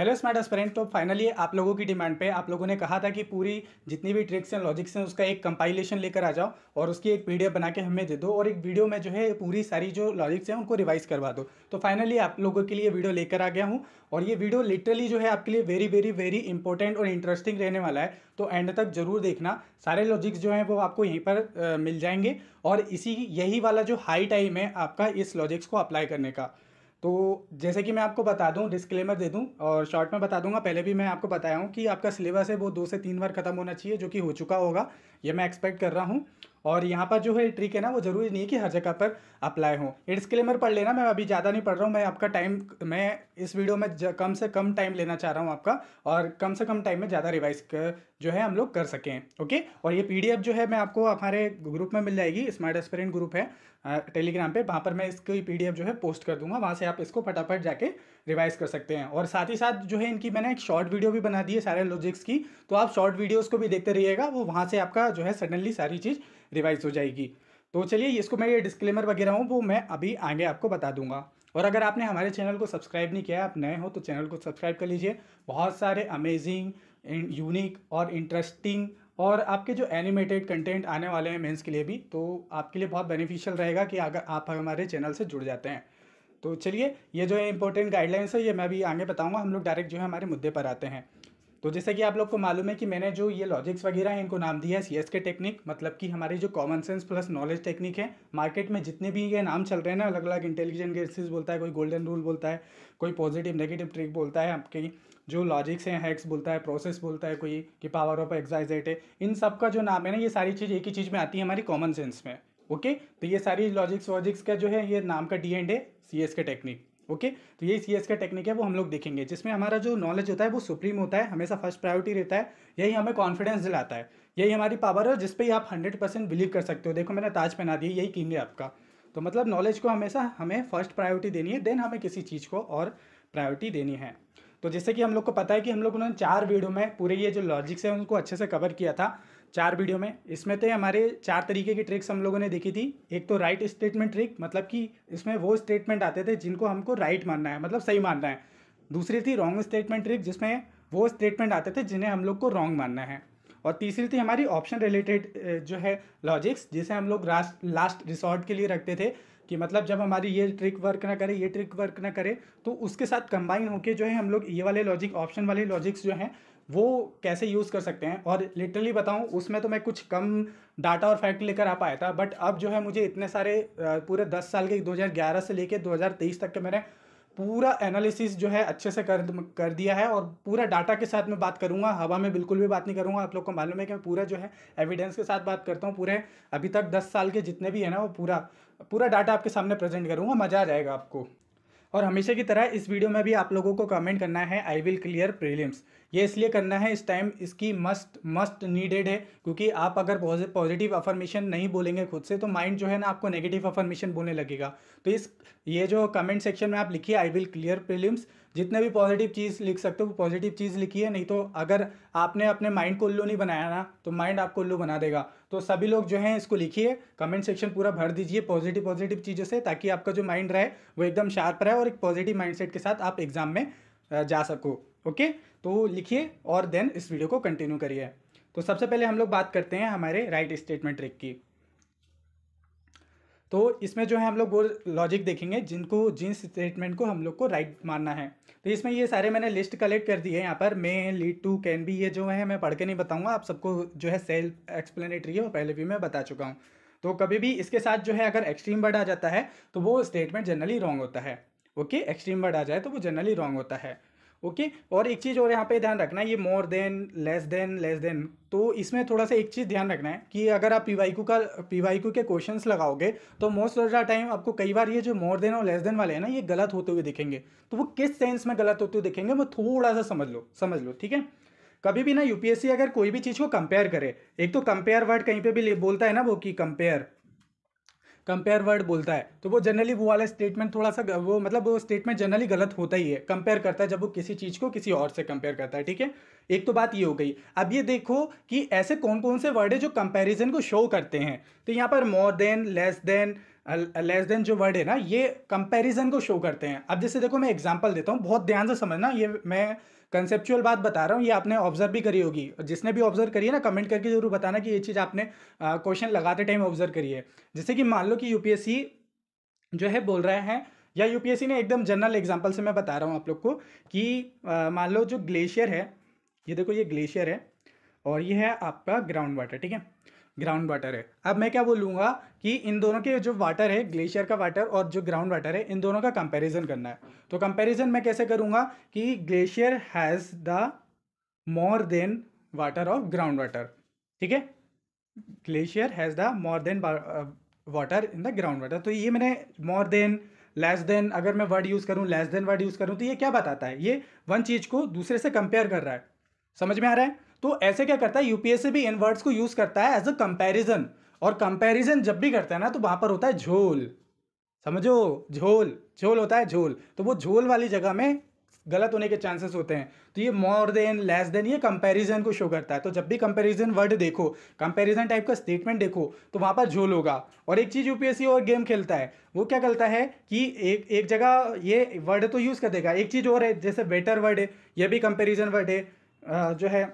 Hello smart aspirant तो finally आप लोगों की डिमांड पे आप लोगों ने कहा था कि पूरी जितनी भी ट्रिक्स हैं लॉजिक्स हैं उसका एक कंपाइलेशन लेकर आ जाओ और उसकी एक पीडीएफ बना के हमें दे दो और एक वीडियो में जो है पूरी सारी जो लॉजिक्स हैं उनको रिवाइज करवा दो तो फाइनली आप लोगों के लिए वीडियो लेकर आ गया हूँ और ये वीडियो लिटरली जो है आपके लिए वेरी वेरी वेरी इंपॉर्टेंट और इंटरेस्टिंग रहने वाला है तो एंड तक जरूर देखना सारे लॉजिक्स जो हैं वो आपको यहीं पर मिल जाएंगे और इसी यही वाला जो हाई टाइम है आपका इस लॉजिक्स को अप्लाई करने का तो जैसे कि मैं आपको बता दूं डिस्क्लेमर दे दूं और शॉर्ट में बता दूंगा पहले भी मैं आपको बताया हूं कि आपका सिलेबस है वो दो से तीन बार खत्म होना चाहिए जो कि हो चुका होगा ये मैं एक्सपेक्ट कर रहा हूं और यहाँ पर जो है ट्रिक है ना वो जरूरी नहीं है कि हर जगह पर अप्लाई हो ये डिस्क्लेमर पढ़ लेना मैं अभी ज़्यादा नहीं पढ़ रहा हूँ मैं आपका टाइम मैं इस वीडियो में कम से कम टाइम लेना चाह रहा हूँ आपका और कम से कम टाइम में ज़्यादा रिवाइज जो है हम लोग कर सकें ओके और ये पी जो है मैं आपको हमारे ग्रुप में मिल जाएगी स्मार्ट एस्पेरेंट ग्रुप है टेलीग्राम पे वहाँ पर मैं इसकी पी जो है पोस्ट कर दूंगा वहाँ से आप इसको फटाफट जाके रिवाइज कर सकते हैं और साथ ही साथ जो है इनकी मैंने एक शॉर्ट वीडियो भी बना दी है सारे लॉजिक्स की तो आप शॉर्ट वीडियोज़ को भी देखते रहिएगा वो वहाँ से आपका जो है सडनली सारी चीज़ रिवाइज हो जाएगी तो चलिए इसको मैं ये डिस्क्लेमर वगैरह हूँ वो मैं अभी आगे आपको बता दूंगा और अगर आपने हमारे चैनल को सब्सक्राइब नहीं किया आप नए हो तो चैनल को सब्सक्राइब कर लीजिए बहुत सारे अमेजिंग यूनिक और इंटरेस्टिंग और आपके जो एनिमेटेड कंटेंट आने वाले हैं मेंस के लिए भी तो आपके लिए बहुत बेनिफिशियल रहेगा कि अगर आप हमारे चैनल से जुड़ जाते हैं तो चलिए ये जो है इंपॉर्टेंट गाइडलाइंस है ये मैं भी आगे बताऊँगा हम लोग डायरेक्ट जो है हमारे मुद्दे पर आते हैं तो जैसे कि आप लोग को मालूम है कि मैंने जो ये लॉजिक्स वगैरह हैं इनको नाम दिया है सी के टेक्निक मतलब कि हमारी जो common sense plus knowledge technique है मार्केट में जितने भी ये नाम चल रहे हैं ना अलग अलग इंटेलिजेंट गेसिस बोलता है कोई गोल्डन रूल बोलता है कोई पॉजिटिव नेगेटिव ट्रिक बोलता है आपकी जो लॉजिक्स हैं हैक्स बोलता है प्रोसेस बोलता है कोई कि पावर ऑफ एक्साइजेट है इन सब का जो नाम है ना ये सारी चीज़ एक ही चीज़ में आती है हमारी कॉमन सेंस में ओके तो ये सारी लॉजिक्स वॉजिक्स का जो है ये नाम का डी एंड है सी एस का टेक्निक ओके तो ये सी एस का टेक्निक है वो हम लोग देखेंगे जिसमें हमारा जो नॉलेज होता है वो सुप्रीम होता है हमेशा फर्स्ट प्रायोरिटी रहता है यही हमें कॉन्फिडेंस दिलाता है यही हमारी पावर है जिस आप हंड्रेड परसेंट बिलीव कर सकते हो देखो मैंने ताज पहना दिया यही किंग है आपका तो मतलब नॉलेज को हमेशा हमें फर्स्ट प्रायोरिटी देनी है देन हमें किसी चीज़ को और प्रायोरिटी देनी है तो जैसे कि हम लोग को पता है कि हम लोग उन्होंने चार वीडियो में पूरे ये जो लॉजिक्स है उनको अच्छे से कवर किया था चार वीडियो में इसमें थे हमारे चार तरीके की ट्रिक्स हम लोगों ने देखी थी एक तो राइट स्टेटमेंट ट्रिक मतलब कि इसमें वो स्टेटमेंट आते थे जिनको हमको राइट मानना है मतलब सही मानना है दूसरी थी रॉन्ग स्टेटमेंट ट्रिक जिसमें वो स्टेटमेंट आते थे जिन्हें हम लोग को रॉन्ग मानना है और तीसरी थी हमारी ऑप्शन रिलेटेड जो है लॉजिक्स जिसे हम लोग लास्ट रिसॉर्ट के लिए रखते थे कि मतलब जब हमारी ये ट्रिक वर्क ना करे ये ट्रिक वर्क ना करे तो उसके साथ कंबाइन होके जो है हम लोग ये वाले लॉजिक ऑप्शन वाले लॉजिक्स जो हैं वो कैसे यूज़ कर सकते हैं और लिटरली बताऊँ उसमें तो मैं कुछ कम डाटा और फैक्ट लेकर आ पाया था बट अब जो है मुझे इतने सारे पूरे दस साल के दो से लेकर दो तक के मैंने पूरा एनालिसिस जो है अच्छे से कर कर दिया है और पूरा डाटा के साथ मैं बात करूंगा हवा में बिल्कुल भी बात नहीं करूंगा आप लोग को मालूम है कि मैं पूरा जो है एविडेंस के साथ बात करता हूँ पूरे अभी तक दस साल के जितने भी है ना वो पूरा पूरा डाटा आपके सामने प्रेजेंट करूँगा मज़ा आ जाएगा आपको और हमेशा की तरह इस वीडियो में भी आप लोगों को कमेंट करना है आई विल क्लियर प्रीलिम्स ये इसलिए करना है इस टाइम इसकी मस्ट मस्ट नीडेड है क्योंकि आप अगर पॉजिटिव अफर्मेशन नहीं बोलेंगे खुद से तो माइंड जो है ना आपको नेगेटिव अफर्मेशन बोलने लगेगा तो इस ये जो कमेंट सेक्शन में आप लिखिए आई विल क्लियर प्रीलिम्स जितने भी पॉजिटिव चीज़ लिख सकते हो वो पॉजिटिव चीज़ लिखिए नहीं तो अगर आपने अपने माइंड को उल्लू नहीं बनाया ना तो माइंड आपको उल्लू बना देगा तो सभी लोग जो है इसको लिखिए कमेंट सेक्शन पूरा भर दीजिए पॉजिटिव पॉजिटिव चीज़ों से ताकि आपका जो माइंड रहे वो एकदम शार्प रहे और एक पॉजिटिव माइंड के साथ आप एग्जाम में जा सको ओके तो लिखिए और देन इस वीडियो को कंटिन्यू करिए तो सबसे पहले हम लोग बात करते हैं हमारे राइट स्टेटमेंट ट्रिक की तो इसमें जो है हम लोग वो लॉजिक देखेंगे जिनको जिस स्टेटमेंट को हम लोग को राइट right मानना है तो इसमें ये सारे मैंने लिस्ट कलेक्ट कर दी है यहाँ पर may lead to can be ये जो है मैं पढ़ के नहीं बताऊँगा आप सबको जो है सेल्फ एक्सप्लेनेटरी है और पहले भी मैं बता चुका हूँ तो कभी भी इसके साथ जो है अगर एक्सट्रीम बर्ड आ जाता है तो वो स्टेटमेंट जनरली रॉन्ग होता है ओके एक्सट्रीम बर्ड आ जाए तो वो जनरली रॉन्ग होता है ओके और एक चीज़ और यहाँ पे ध्यान रखना है ये more than less than less than तो इसमें थोड़ा सा एक चीज़ ध्यान रखना है कि अगर आप पी का पी के क्वेश्चंस लगाओगे तो मोस्ट ऑफ द टाइम आपको कई बार ये जो मोर देन और लेस देन वाले हैं ना ये गलत होते हुए दिखेंगे तो वो किस सेंस में गलत होते हुए दिखेंगे वो थोड़ा सा समझ लो समझ लो ठीक है कभी भी ना यूपीएससी अगर कोई भी चीज़ को कंपेयर करे एक तो कंपेयर वर्ड कहीं पे भी बोलता है ना वो कि कंपेयर कंपेयर वर्ड बोलता है तो वो जनरली वो वाला स्टेटमेंट थोड़ा सा वो मतलब वो स्टेटमेंट जनरली गलत होता ही है कंपेयर करता है जब वो किसी चीज़ को किसी और से कंपेयर करता है ठीक है एक तो बात ये हो गई अब ये देखो कि ऐसे कौन कौन से वर्ड है जो कंपेरिजन को शो करते हैं तो यहाँ पर more than less than less than जो वर्ड है ना ये कंपेरिजन को शो करते हैं अब जैसे देखो मैं एग्जाम्पल देता हूँ बहुत ध्यान से समझना ये मैं कंसेप्चुअल बात बता रहा हूँ ये आपने ऑब्जर्व भी करी होगी जिसने भी ऑब्जर्व करी है ना कमेंट करके जरूर बताना कि ये चीज़ आपने क्वेश्चन लगाते टाइम ऑब्जर्व करी है जैसे कि मान लो कि यू जो है बोल रहे हैं या यू ने एकदम जनरल एग्जाम्पल से मैं बता रहा हूँ आप लोग को कि मान लो जो ग्लेशियर है ये देखो ये ग्लेशियर है और ये है आपका ग्राउंड वाटर ठीक है ग्राउंड वाटर है अब मैं क्या बोलूँगा कि इन दोनों के जो वाटर है ग्लेशियर का वाटर और जो ग्राउंड वाटर है इन दोनों का कंपैरिजन करना है तो कंपैरिजन मैं कैसे करूँगा कि glacier has the more than water of ground water ठीक है glacier has the more than water in the ground water तो ये मैंने मोर देन लेस देन अगर मैं वर्ड यूज़ करूँ लेस देन वर्ड यूज़ करूँ तो ये क्या बताता है ये वन चीज़ को दूसरे से कंपेयर कर रहा है समझ में आ रहा है तो ऐसे क्या करता है यूपीएससी भी इन वर्ड्स को यूज करता है एज अ कंपेरिजन और कंपेरिजन जब भी करता है ना तो वहां पर होता है झोल समझो झोल झोल होता है झोल तो वो झोल वाली जगह में गलत होने के चांसेस होते हैं तो ये मोर देन लेस देन ये कंपैरिजन को शो करता है तो जब भी कंपैरिजन वर्ड देखो कंपैरिजन टाइप का स्टेटमेंट देखो तो वहाँ पर झोल होगा और एक चीज़ यूपीएससी और गेम खेलता है वो क्या करता है कि एक एक जगह ये वर्ड तो यूज़ कर देगा एक चीज़ और है जैसे बेटर वर्ड है यह भी कंपेरिजन वर्ड है जो है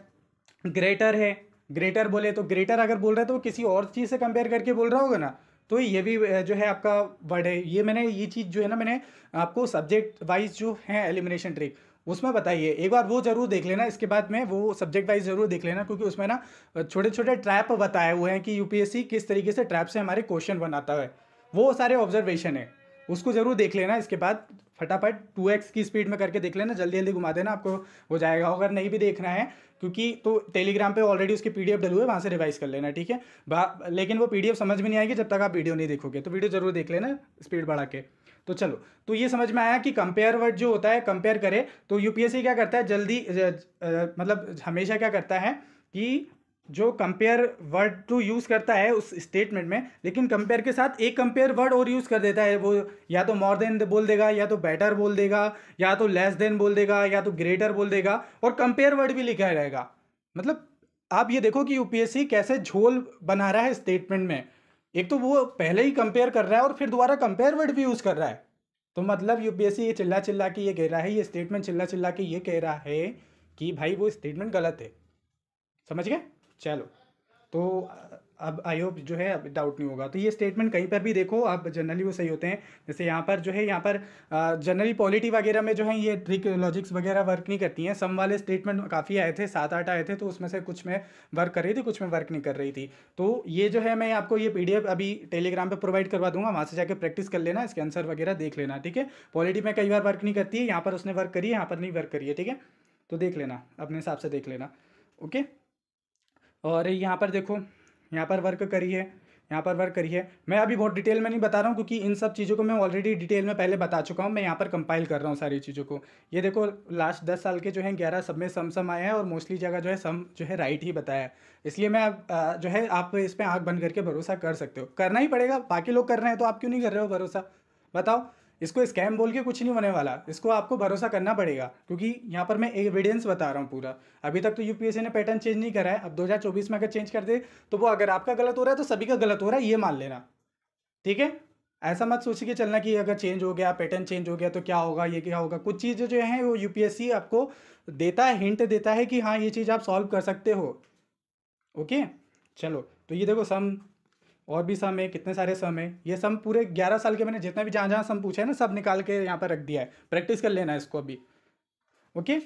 ग्रेटर है ग्रेटर बोले तो ग्रेटर अगर बोल रहा है तो वो किसी और चीज़ से कंपेयर करके बोल रहा होगा ना तो ये भी जो है आपका वर्ड है ये मैंने ये चीज़ जो है ना मैंने आपको सब्जेक्ट वाइज जो है एलिमिनेशन ट्रिक उसमें बताइए एक बार वो जरूर देख लेना इसके बाद में वो सब्जेक्ट वाइज जरूर देख लेना क्योंकि उसमें ना छोटे छोटे ट्रैप बताए हुए हैं कि यूपीएससी किस तरीके से ट्रैप से हमारे क्वेश्चन बनाता है वो सारे ऑब्जर्वेशन है उसको जरूर देख लेना इसके बाद फटाफट टू एक्स की स्पीड में करके देख लेना जल्दी जल्दी घुमा देना आपको हो जाएगा अगर नहीं भी देखना है क्योंकि तो टेलीग्राम पे ऑलरेडी उसकी पीडीएफ डली हुई है वहाँ से रिवाइज कर लेना ठीक है लेकिन वो पीडीएफ समझ में नहीं आएगी जब तक आप वीडियो नहीं देखोगे तो वीडियो जरूर देख लेना स्पीड बढ़ा के तो चलो तो ये समझ में आया कि कंपेयर वर्ड जो होता है कंपेयर करे तो यूपीएससी क्या करता है जल्दी मतलब हमेशा क्या करता है कि जो कंपेयर वर्ड टू यूज़ करता है उस स्टेटमेंट में लेकिन कंपेयर के साथ एक कंपेयर वर्ड और यूज़ कर देता है वो या तो मोर देन बोल देगा या तो बेटर बोल देगा या तो लेस देन बोल देगा या तो ग्रेटर बोल देगा और कंपेयर वर्ड भी लिखा रहेगा मतलब आप ये देखो कि यूपीएससी कैसे झोल बना रहा है स्टेटमेंट में एक तो वो पहले ही कंपेयर कर रहा है और फिर दोबारा कंपेयर वर्ड भी यूज़ कर रहा है तो मतलब यूपीएससी ये चिल्ला चिल्ला के ये कह रहा है ये स्टेटमेंट चिल्ला चिल्ला के ये कह रहा है कि भाई वो स्टेटमेंट गलत है समझ गए चलो तो अब आई होप जो है अब डाउट नहीं होगा तो ये स्टेटमेंट कहीं पर भी देखो आप जनरली वो सही होते हैं जैसे यहाँ पर जो है यहाँ पर जनरली पॉलिटी वगैरह में जो है ये ट्रिक लॉजिक्स वगैरह वर्क नहीं करती हैं सम वाले स्टेटमेंट काफ़ी आए थे सात आठ आए थे तो उसमें से कुछ में वर्क कर रही थी कुछ में वर्क नहीं कर रही थी तो ये जो है मैं आपको ये पी अभी टेलीग्राम पर प्रोवाइड करवा दूंगा वहाँ से जाकर प्रैक्टिस कर लेना इसके आंसर वगैरह देख लेना ठीक है पॉलिटी में कई बार वर्क नहीं करती है यहाँ पर उसने वर्क करी है यहाँ पर नहीं वर्क करी है ठीक है तो देख लेना अपने हिसाब से देख लेना ओके और यहाँ पर देखो यहाँ पर वर्क करिए यहाँ पर वर्क करिए मैं अभी बहुत डिटेल में नहीं बता रहा हूँ क्योंकि इन सब चीज़ों को मैं ऑलरेडी डिटेल में पहले बता चुका हूँ मैं यहाँ पर कंपाइल कर रहा हूँ सारी चीज़ों को ये देखो लास्ट दस साल के जो है ग्यारह सब में सम सम आए हैं और मोस्टली जगह जो है सम जो है राइट ही बताया है इसलिए मैं जो है आप इस पर आँख बंद करके भरोसा कर सकते हो करना ही पड़ेगा बाकी लोग कर रहे हैं तो आप क्यों नहीं कर रहे हो भरोसा बताओ इसको स्कैम बोल के कुछ नहीं होने वाला इसको आपको भरोसा करना पड़ेगा क्योंकि यहाँ पर मैं एविडेंस बता रहा हूँ पूरा अभी तक तो यूपीएससी ने पैटर्न चेंज नहीं करा है अब 2024 में अगर चेंज कर दे तो वो अगर आपका गलत हो रहा है तो सभी का गलत हो रहा है ये मान लेना ठीक है ऐसा मत सोच के चलना कि अगर चेंज हो गया पैटर्न चेंज हो गया तो क्या होगा ये क्या होगा कुछ चीज़ें जो हैं वो यूपीएससी आपको देता है हिंट देता है कि हाँ ये चीज़ आप सॉल्व कर सकते हो ओके चलो तो ये देखो सम और भी सम है कितने सारे सम है ये सम पूरे ग्यारह साल के मैंने जितना भी जहाँ जहाँ सम पूछा है ना सब निकाल के यहाँ पर रख दिया है प्रैक्टिस कर लेना है इसको अभी ओके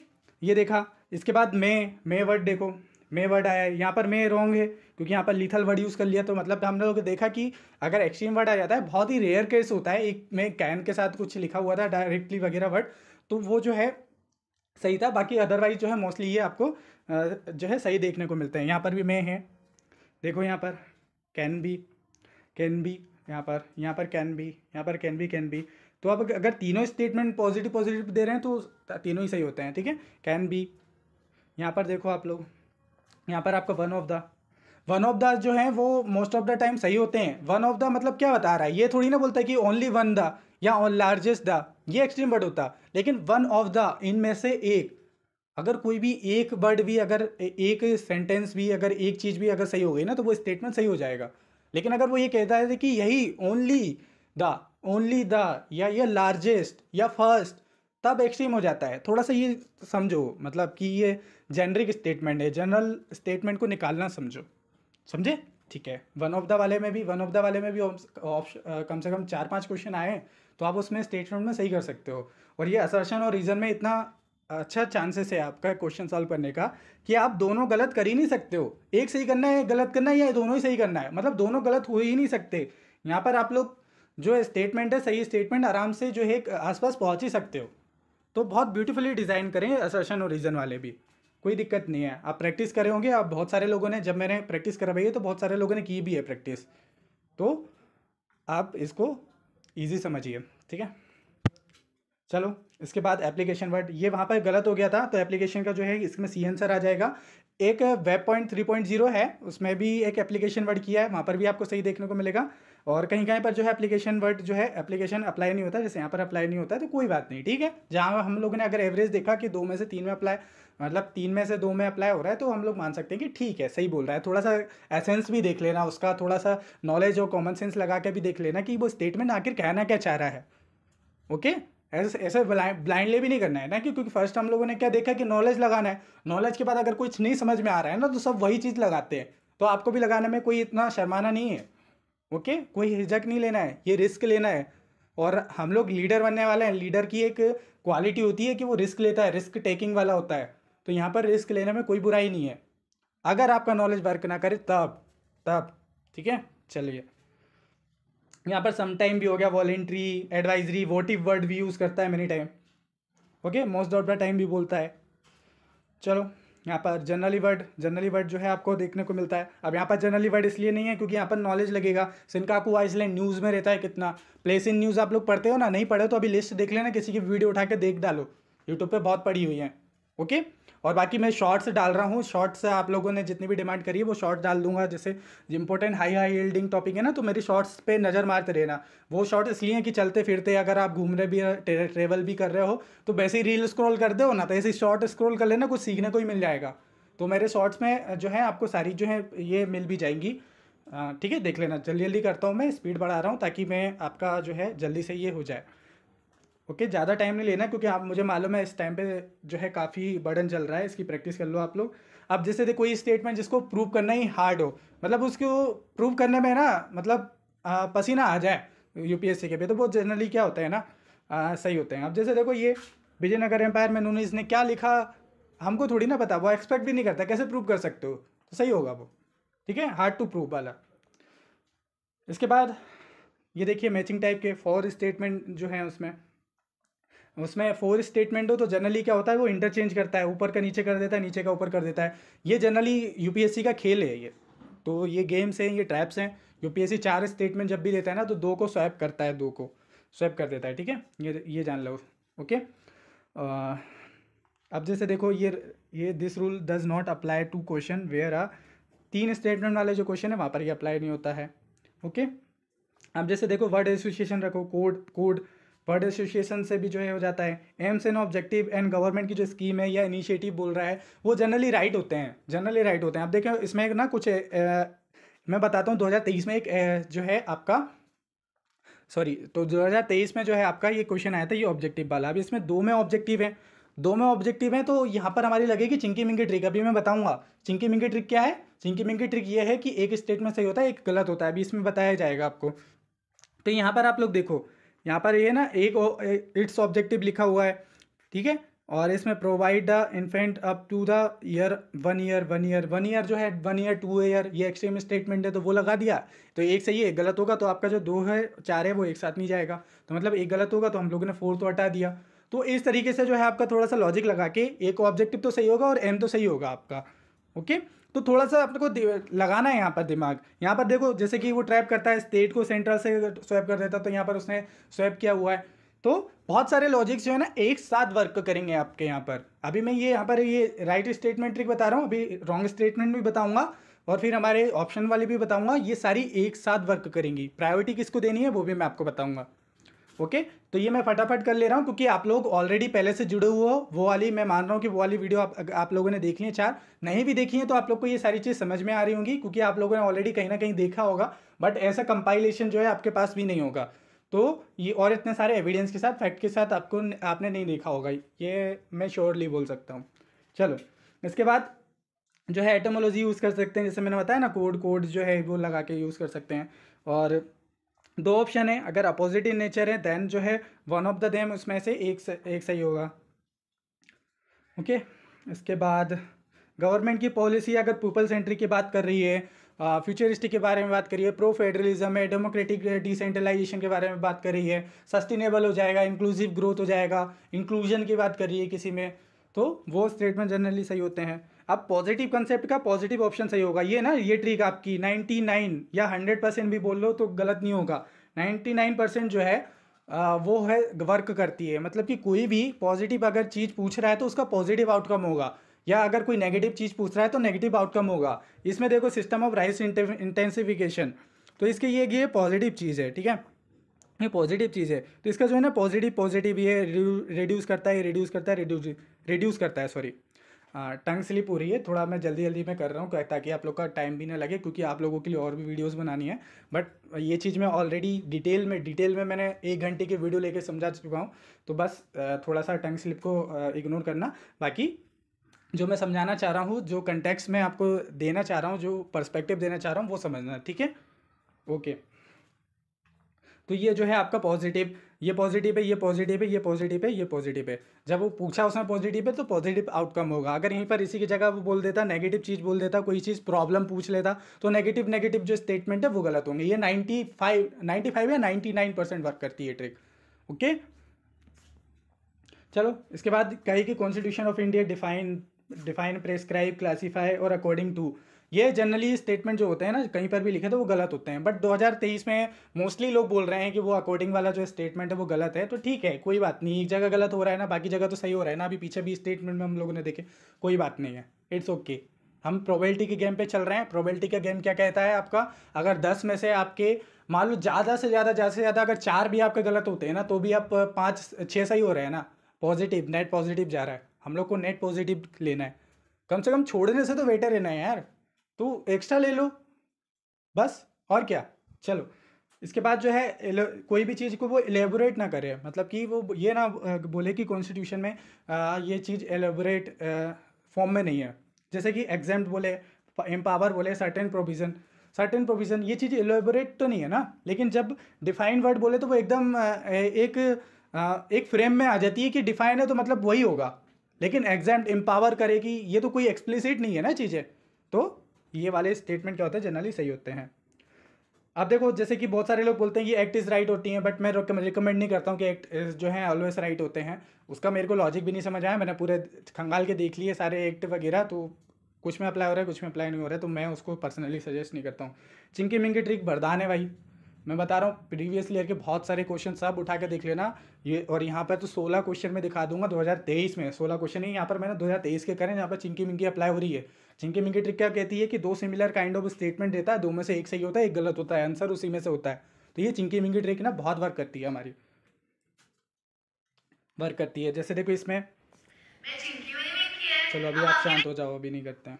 ये देखा इसके बाद मे मे वर्ड देखो मे वर्ड आया है यहाँ पर मे रॉन्ग है क्योंकि यहाँ पर लिथल वर्ड यूज़ कर लिया तो मतलब हम लोग देखा कि अगर एक्सट्रीम वर्ड आ जाता है बहुत ही रेयर केस होता है एक में कैन के साथ कुछ लिखा हुआ था डायरेक्टली वगैरह वर्ड तो वो जो है सही था बाकी अदरवाइज जो है मोस्टली ये आपको जो है सही देखने को मिलते हैं यहाँ पर भी मे है देखो यहाँ पर कैन बी कैन बी यहाँ पर यहाँ पर कैन बी यहाँ पर कैन बी कैन बी तो आप अगर तीनों स्टेटमेंट पॉजिटिव पॉजिटिव दे रहे हैं तो तीनों ही सही होते हैं ठीक है कैन बी यहाँ पर देखो आप लोग यहाँ पर आपका one of the one of the जो है वो मोस्ट ऑफ द टाइम सही होते हैं वन ऑफ द मतलब क्या बता रहा है ये थोड़ी ना बोलता है कि ओनली वन द या लार्जेस्ट द ये एक्सट्रीम वर्ड होता लेकिन वन ऑफ द इनमें से एक अगर कोई भी एक वर्ड भी अगर एक सेंटेंस भी अगर एक चीज़ भी अगर सही हो गई ना तो वो स्टेटमेंट सही हो जाएगा लेकिन अगर वो ये कहता है कि यही ओनली द ओनली द या ये लार्जेस्ट या फर्स्ट तब एक्सट्रीम हो जाता है थोड़ा सा ये समझो मतलब कि ये जेनरिक स्टेटमेंट है जनरल स्टेटमेंट को निकालना समझो समझे ठीक है वन ऑफ द वाले में भी वन ऑफ द वाले में भी ऑप्शन कम से कम चार पांच क्वेश्चन आए तो आप उसमें स्टेटमेंट में सही कर सकते हो और ये असर्शन और रीज़न में इतना अच्छा चांसेस है आपका क्वेश्चन सॉल्व करने का कि आप दोनों गलत कर ही नहीं सकते हो एक सही करना है गलत करना है या दोनों ही सही करना है मतलब दोनों गलत हो ही नहीं सकते यहाँ पर आप लोग जो स्टेटमेंट है सही स्टेटमेंट आराम से जो है आसपास पहुँच ही सकते हो तो बहुत ब्यूटीफुली डिज़ाइन करें असर्शन और रीज़न वाले भी कोई दिक्कत नहीं है आप प्रैक्टिस करे होंगे आप बहुत सारे लोगों ने जब मैंने प्रैक्टिस करवाई है तो बहुत सारे लोगों ने की भी है प्रैक्टिस तो आप इसको ईजी समझिए ठीक है चलो इसके बाद एप्लीकेशन वर्ड ये वहाँ पर गलत हो गया था तो एप्लीकेशन का जो है इसमें सी आंसर आ जाएगा एक web point three point zero है उसमें भी एक एप्लीकेशन वर्ड किया है वहाँ पर भी आपको सही देखने को मिलेगा और कहीं कहीं पर जो है एप्लीकेशन वर्ड जो है एप्लीकेशन अप्लाई नहीं होता जैसे यहाँ पर अप्लाई नहीं होता है तो कोई बात नहीं ठीक है जहाँ हम लोगों ने अगर एवरेज देखा कि दो में से तीन में अप्लाई मतलब तीन में से दो में अप्लाई हो रहा है तो हम लोग मान सकते हैं कि ठीक है सही बोल रहा है थोड़ा सा एसेंस भी देख लेना उसका थोड़ा सा नॉलेज और कॉमन सेंस लगा के भी देख लेना कि वो स्टेटमेंट आखिर कहना क्या चाह रहा है ओके ऐसे ऐसे ब्लाइंडली भी नहीं करना है ना क्योंकि फर्स्ट हम लोगों ने क्या देखा कि नॉलेज लगाना है नॉलेज के बाद अगर कुछ नहीं समझ में आ रहा है ना तो सब वही चीज़ लगाते हैं तो आपको भी लगाने में कोई इतना शर्माना नहीं है ओके कोई हिजक नहीं लेना है ये रिस्क लेना है और हम लोग लीडर बनने वाले हैं लीडर की एक क्वालिटी होती है कि वो रिस्क लेता है रिस्क टेकिंग वाला होता है तो यहाँ पर रिस्क लेने में कोई बुराई नहीं है अगर आपका नॉलेज वर्क ना करे तब तब ठीक है चलिए यहाँ पर समटाइम भी हो गया वॉलेंट्री एडवाइजरी वोटिव वर्ड भी यूज़ करता है many time okay most of the time भी बोलता है चलो यहाँ पर जनरली वर्ड जनरली वर्ड जो है आपको देखने को मिलता है अब यहाँ पर जनरली वर्ड इसलिए नहीं है क्योंकि यहाँ पर नॉलेज लगेगा सिनकाकू आइसलैंड न्यूज़ में रहता है कितना प्लेस इन न्यूज़ आप लोग पढ़ते हो ना नहीं पढ़े तो अभी लिस्ट देख लेना किसी की वीडियो उठा के देख डालो यूट्यूब पर बहुत पढ़ी हुई है ओके और बाकी मैं शॉर्ट्स डाल रहा हूँ शॉर्ट्स आप लोगों ने जितनी भी डिमांड करी है वो शॉर्ट डाल दूंगा जैसे important high high yielding topic है ना तो मेरी शॉर्ट्स पे नज़र मारते रहना वो शॉर्ट इसलिए हैं कि चलते फिरते अगर आप घूम रहे भी ट्रेवल भी कर रहे हो तो वैसे ही रील स्क्रॉल कर दो ना तो ऐसे शॉर्ट स्क्रॉल कर लेना कुछ सीखने को ही मिल जाएगा तो मेरे शॉर्ट्स में जो है आपको सारी जो है ये मिल भी जाएंगी ठीक है देख लेना जल्दी जल्दी करता हूँ मैं स्पीड बढ़ा रहा हूँ ताकि मैं आपका जो है जल्दी से ये हो जाए ओके ज़्यादा टाइम नहीं लेना क्योंकि आप मुझे मालूम है इस टाइम पे जो है काफ़ी बर्डन चल रहा है इसकी प्रैक्टिस कर लो आप लोग अब जैसे देखो ये स्टेटमेंट जिसको प्रूव करना ही हार्ड हो मतलब उसको प्रूव करने में ना मतलब आ, पसीना आ जाए यूपीएससी के पे तो वो जनरली क्या होता है ना आ, सही होते हैं अब जैसे देखो ये विजयनगर एम्पायर में उन्होंने इसने क्या लिखा हमको थोड़ी ना पता वो एक्सपेक्ट भी नहीं करता कैसे प्रूव कर सकते हो तो सही होगा वो ठीक है हार्ड टू प्रूव वाला इसके बाद ये देखिए मैचिंग टाइप के फॉर स्टेटमेंट जो है उसमें उसमें फोर स्टेटमेंट हो तो जनरली क्या होता है वो इंटरचेंज करता है ऊपर का नीचे कर देता है नीचे का ऊपर कर देता है ये जनरली यूपीएससी का खेल है ये तो ये गेम्स हैं ये ट्रैप्स हैं यूपीएससी चार स्टेटमेंट जब भी देता है ना तो दो को स्वैप करता है दो को स्वैप कर देता है ठीक है ये ये जान लो ओके अब जैसे देखो ये ये this rule does not apply to question where a तीन स्टेटमेंट वाले जो क्वेश्चन है वहाँ पर ये अप्लाई नहीं होता है ओके अब जैसे देखो वर्ड एसोसिएशन रखो कोड कोड वर्ड एसोसिएशन से भी जो है हो जाता है aims and objective and government की जो स्कीम है या इनिशिएटिव बोल रहा है वो जनरली राइट होते हैं जनरली राइट होते हैं आप देखें इसमें ना कुछ ए, मैं बताता हूँ दो में एक ए, जो है आपका सॉरी तो दो में जो है आपका ये क्वेश्चन आया था ये ऑब्जेक्टिव वाला अब इसमें दो में ऑब्जेक्टिव है दो में ऑब्जेक्टिव है तो यहाँ पर हमारी लगेगी चिंकी मिंकी ट्रिक अभी मैं बताऊंगा चिंकी मिंकी ट्रिक क्या है चिंकी मिंकी ट्रिक ये है कि एक स्टेट में सही होता है एक गलत होता है अभी इसमें बताया जाएगा आपको तो यहाँ पर आप लोग देखो यहाँ पर ये ना एक इट्स ऑब्जेक्टिव लिखा हुआ है ठीक है और इसमें provide the infant up to the year one year one year one year जो है वन ईयर टू ईयर ये एक्सट्रीम स्टेटमेंट है तो वो लगा दिया तो एक सही है गलत होगा तो आपका जो दो है चार है वो एक साथ नहीं जाएगा तो मतलब एक गलत होगा तो हम लोगों ने फोर तो हटा दिया तो इस तरीके से जो है आपका थोड़ा सा लॉजिक लगा के एक ऑब्जेक्टिव तो सही होगा और एम तो सही होगा आपका ओके तो थोड़ा सा अपने को लगाना है यहाँ पर दिमाग यहाँ पर देखो जैसे कि वो ट्रैप करता है स्टेट को सेंट्रल से स्वैप कर देता है तो यहाँ पर उसने स्वैप किया हुआ है तो बहुत सारे लॉजिक्स जो है ना एक साथ वर्क करेंगे आपके यहाँ पर अभी मैं ये यहाँ पर ये राइट स्टेटमेंट ट्रिक बता रहा हूँ अभी रॉन्ग स्टेटमेंट भी बताऊँगा और फिर हमारे ऑप्शन वाले भी बताऊँगा ये सारी एक साथ वर्क करेंगी प्रायोरिटी किसको देनी है वो भी मैं आपको बताऊँगा ओके तो ये मैं फटाफट कर ले रहा हूँ क्योंकि आप लोग ऑलरेडी पहले से जुड़े हुए हो वो वाली मैं मान रहा हूँ कि वो वाली वीडियो आप आप लोगों ने देख ली है चार नहीं भी देखी है तो आप लोग को ये सारी चीज़ समझ में आ रही होंगी क्योंकि आप लोगों ने ऑलरेडी कहीं ना कहीं देखा होगा बट ऐसा कंपाइलेशन जो है आपके पास भी नहीं होगा तो ये और इतने सारे एविडेंस के साथ फैक्ट के साथ आपको आपने नहीं देखा होगा ये मैं श्योरली बोल सकता हूँ चलो इसके बाद जो है एटमोलॉजी यूज़ कर सकते हैं जैसे मैंने बताया ना कोड कोड जो है वो लगा के यूज़ कर सकते हैं और दो ऑप्शन है अगर अपोजिट इन नेचर है देन जो है वन ऑफ द देम उसमें से एक से, एक सही होगा ओके okay? इसके बाद गवर्नमेंट की पॉलिसी अगर पीपल सेंट्री की बात कर रही है फ्यूचरिस्टिक के बारे में बात करिए प्रो फेडरलिज्म है डेमोक्रेटिक डिसेंट्रलाइजेशन के बारे में बात कर रही है सस्टेनेबल हो जाएगा इंक्लूसिव ग्रोथ हो जाएगा इंक्लूजन की बात कर रही है किसी में तो वो स्टेटमेंट जनरली सही होते हैं अब पॉजिटिव कंसेप्ट का पॉजिटिव ऑप्शन सही होगा ये ना ये ट्रिक आपकी 99 या 100 परसेंट भी बोल लो तो गलत नहीं होगा 99 परसेंट जो है आ, वो है वर्क करती है मतलब कि कोई भी पॉजिटिव अगर चीज़ पूछ रहा है तो उसका पॉजिटिव आउटकम होगा या अगर कोई नेगेटिव चीज़ पूछ रहा है तो नेगेटिव आउटकम होगा इसमें देखो सिस्टम ऑफ राइस इंटेंसिफिकेशन तो इसके ये ये पॉजिटिव चीज़ है ठीक है ये पॉजिटिव चीज़ है तो इसका जो है ना पॉजिटिव पॉजिटिव ये रिड्यूस करता है रिड्यूस करता है रिड्यूस रिड्यूस करता है सॉरी हाँ, टंग स्लिप हो रही है थोड़ा मैं जल्दी जल्दी में कर रहा हूँ ताकि आप लोग का टाइम भी ना लगे क्योंकि आप लोगों के लिए और भी वीडियोस बनानी है बट ये चीज़ मैं ऑलरेडी डिटेल में डिटेल में मैंने एक घंटे की वीडियो लेके समझा चुका हूँ तो बस थोड़ा सा टंग स्लिप को इग्नोर करना बाकी जो मैं समझाना चाह रहा हूँ जो कंटेक्स में आपको देना चाह रहा हूँ जो परस्पेक्टिव देना चाह रहा हूँ वो समझना ठीक है ओके तो ये जो है आपका पॉजिटिव ये पॉजिटिव है ये पॉजिटिव है ये पॉजिटिव है ये पॉजिटिव है जब वो पूछा उसमें पॉजिटिव है तो पॉजिटिव आउटकम होगा अगर यहीं पर इसी की जगह वो बोल देता नेगेटिव चीज़ बोल देता कोई चीज़ प्रॉब्लम पूछ लेता तो नेगेटिव नेगेटिव जो स्टेटमेंट है वो गलत होंगे ये नाइन्टी फाइव या नाइन्टी वर्क करती है ट्रिक ओके चलो इसके बाद कहे कि constitution of India define define prescribe classify और अकॉर्डिंग टू ये जनरली स्टेटमेंट जो होते हैं ना कहीं पर भी लिखे थे तो वो गलत होते हैं बट 2023 में मोस्टली लोग बोल रहे हैं कि वो अकॉर्डिंग वाला जो स्टेटमेंट है वो गलत है तो ठीक है कोई बात नहीं एक जगह गलत हो रहा है ना बाकी जगह तो सही हो रहा है ना अभी पीछे भी स्टेटमेंट में हम लोगों ने देखे कोई बात नहीं है इट्स ओके okay. हम प्रोबेबिलिटी के गेम पे चल रहे हैं प्रोबेबिलिटी का गेम क्या कहता है आपका अगर दस में से आपके मान लो ज़्यादा से ज़्यादा ज़्यादा से ज़्यादा अगर चार भी आपके गलत होते हैं ना तो भी आप पाँच छः सही हो रहे हैं ना पॉजिटिव नेट पॉजिटिव जा रहा है हम लोग को नेट पॉजिटिव लेना है कम से कम छोड़ने से तो बेटर रहना है यार तो एक्स्ट्रा ले लो बस और क्या चलो इसके बाद जो है कोई भी चीज़ को वो एलेबोरेट ना करे मतलब कि वो ये ना बोले कि कॉन्स्टिट्यूशन में ये चीज़ एलेबोरेट फॉर्म में नहीं है जैसे कि एग्जाम बोले एम्पावर बोले सर्टेन प्रोविज़न सर्टेन प्रोविज़न ये चीज़ एलेबोरेट तो नहीं है ना लेकिन जब डिफाइंड वर्ड बोले तो वो एकदम एक एक फ्रेम में आ जाती है कि डिफाइन है तो मतलब वही होगा लेकिन एग्जाम एम्पावर करेगी ये तो कोई एक्सप्लिसिट नहीं है ना चीज़ें तो ये वाले स्टेटमेंट क्या होते हैं जनरली सही होते हैं अब देखो जैसे कि बहुत सारे लोग बोलते हैं कि एक्ट इज़ राइट होती हैं बट मैं रिकमेंड नहीं करता हूँ कि एक्ट जो है ऑलवेज राइट होते हैं उसका मेरे को लॉजिक भी नहीं समझ आया मैंने पूरे खंगाल के देख लिए सारे एक्ट वगैरह तो कुछ में अप्लाई हो रहा है कुछ में अप्लाई नहीं हो रहा है तो मैं उसको पर्सनली सजेस्ट नहीं करता हूँ चिंकी मिंग की ट्रिक बरदान है भाई मैं बता रहा हूँ प्रीवियस ईयर के बहुत सारे क्वेश्चन सब उठा के देख लेना ये और यहाँ पर तो सोलह क्वेश्चन में दिखा दूंगा दो में सोलह क्वेश्चन ही यहाँ पर मैंने दो के करें यहाँ पर चिंकी मिंकी अप्लाई हो रही है जिनकी मिंगी ट्रिक क्या कहती है कि दो सिमिलर काइंड ऑफ स्टेटमेंट देता है दो में से एक सही होता है एक गलत होता है आंसर उसी में से होता है तो ये चिंकी मिंगी ट्रिक ना बहुत वर्क करती है हमारी वर्क करती है जैसे देखो इसमें चलो अभी आप शांत हो जाओ अभी नहीं करते हैं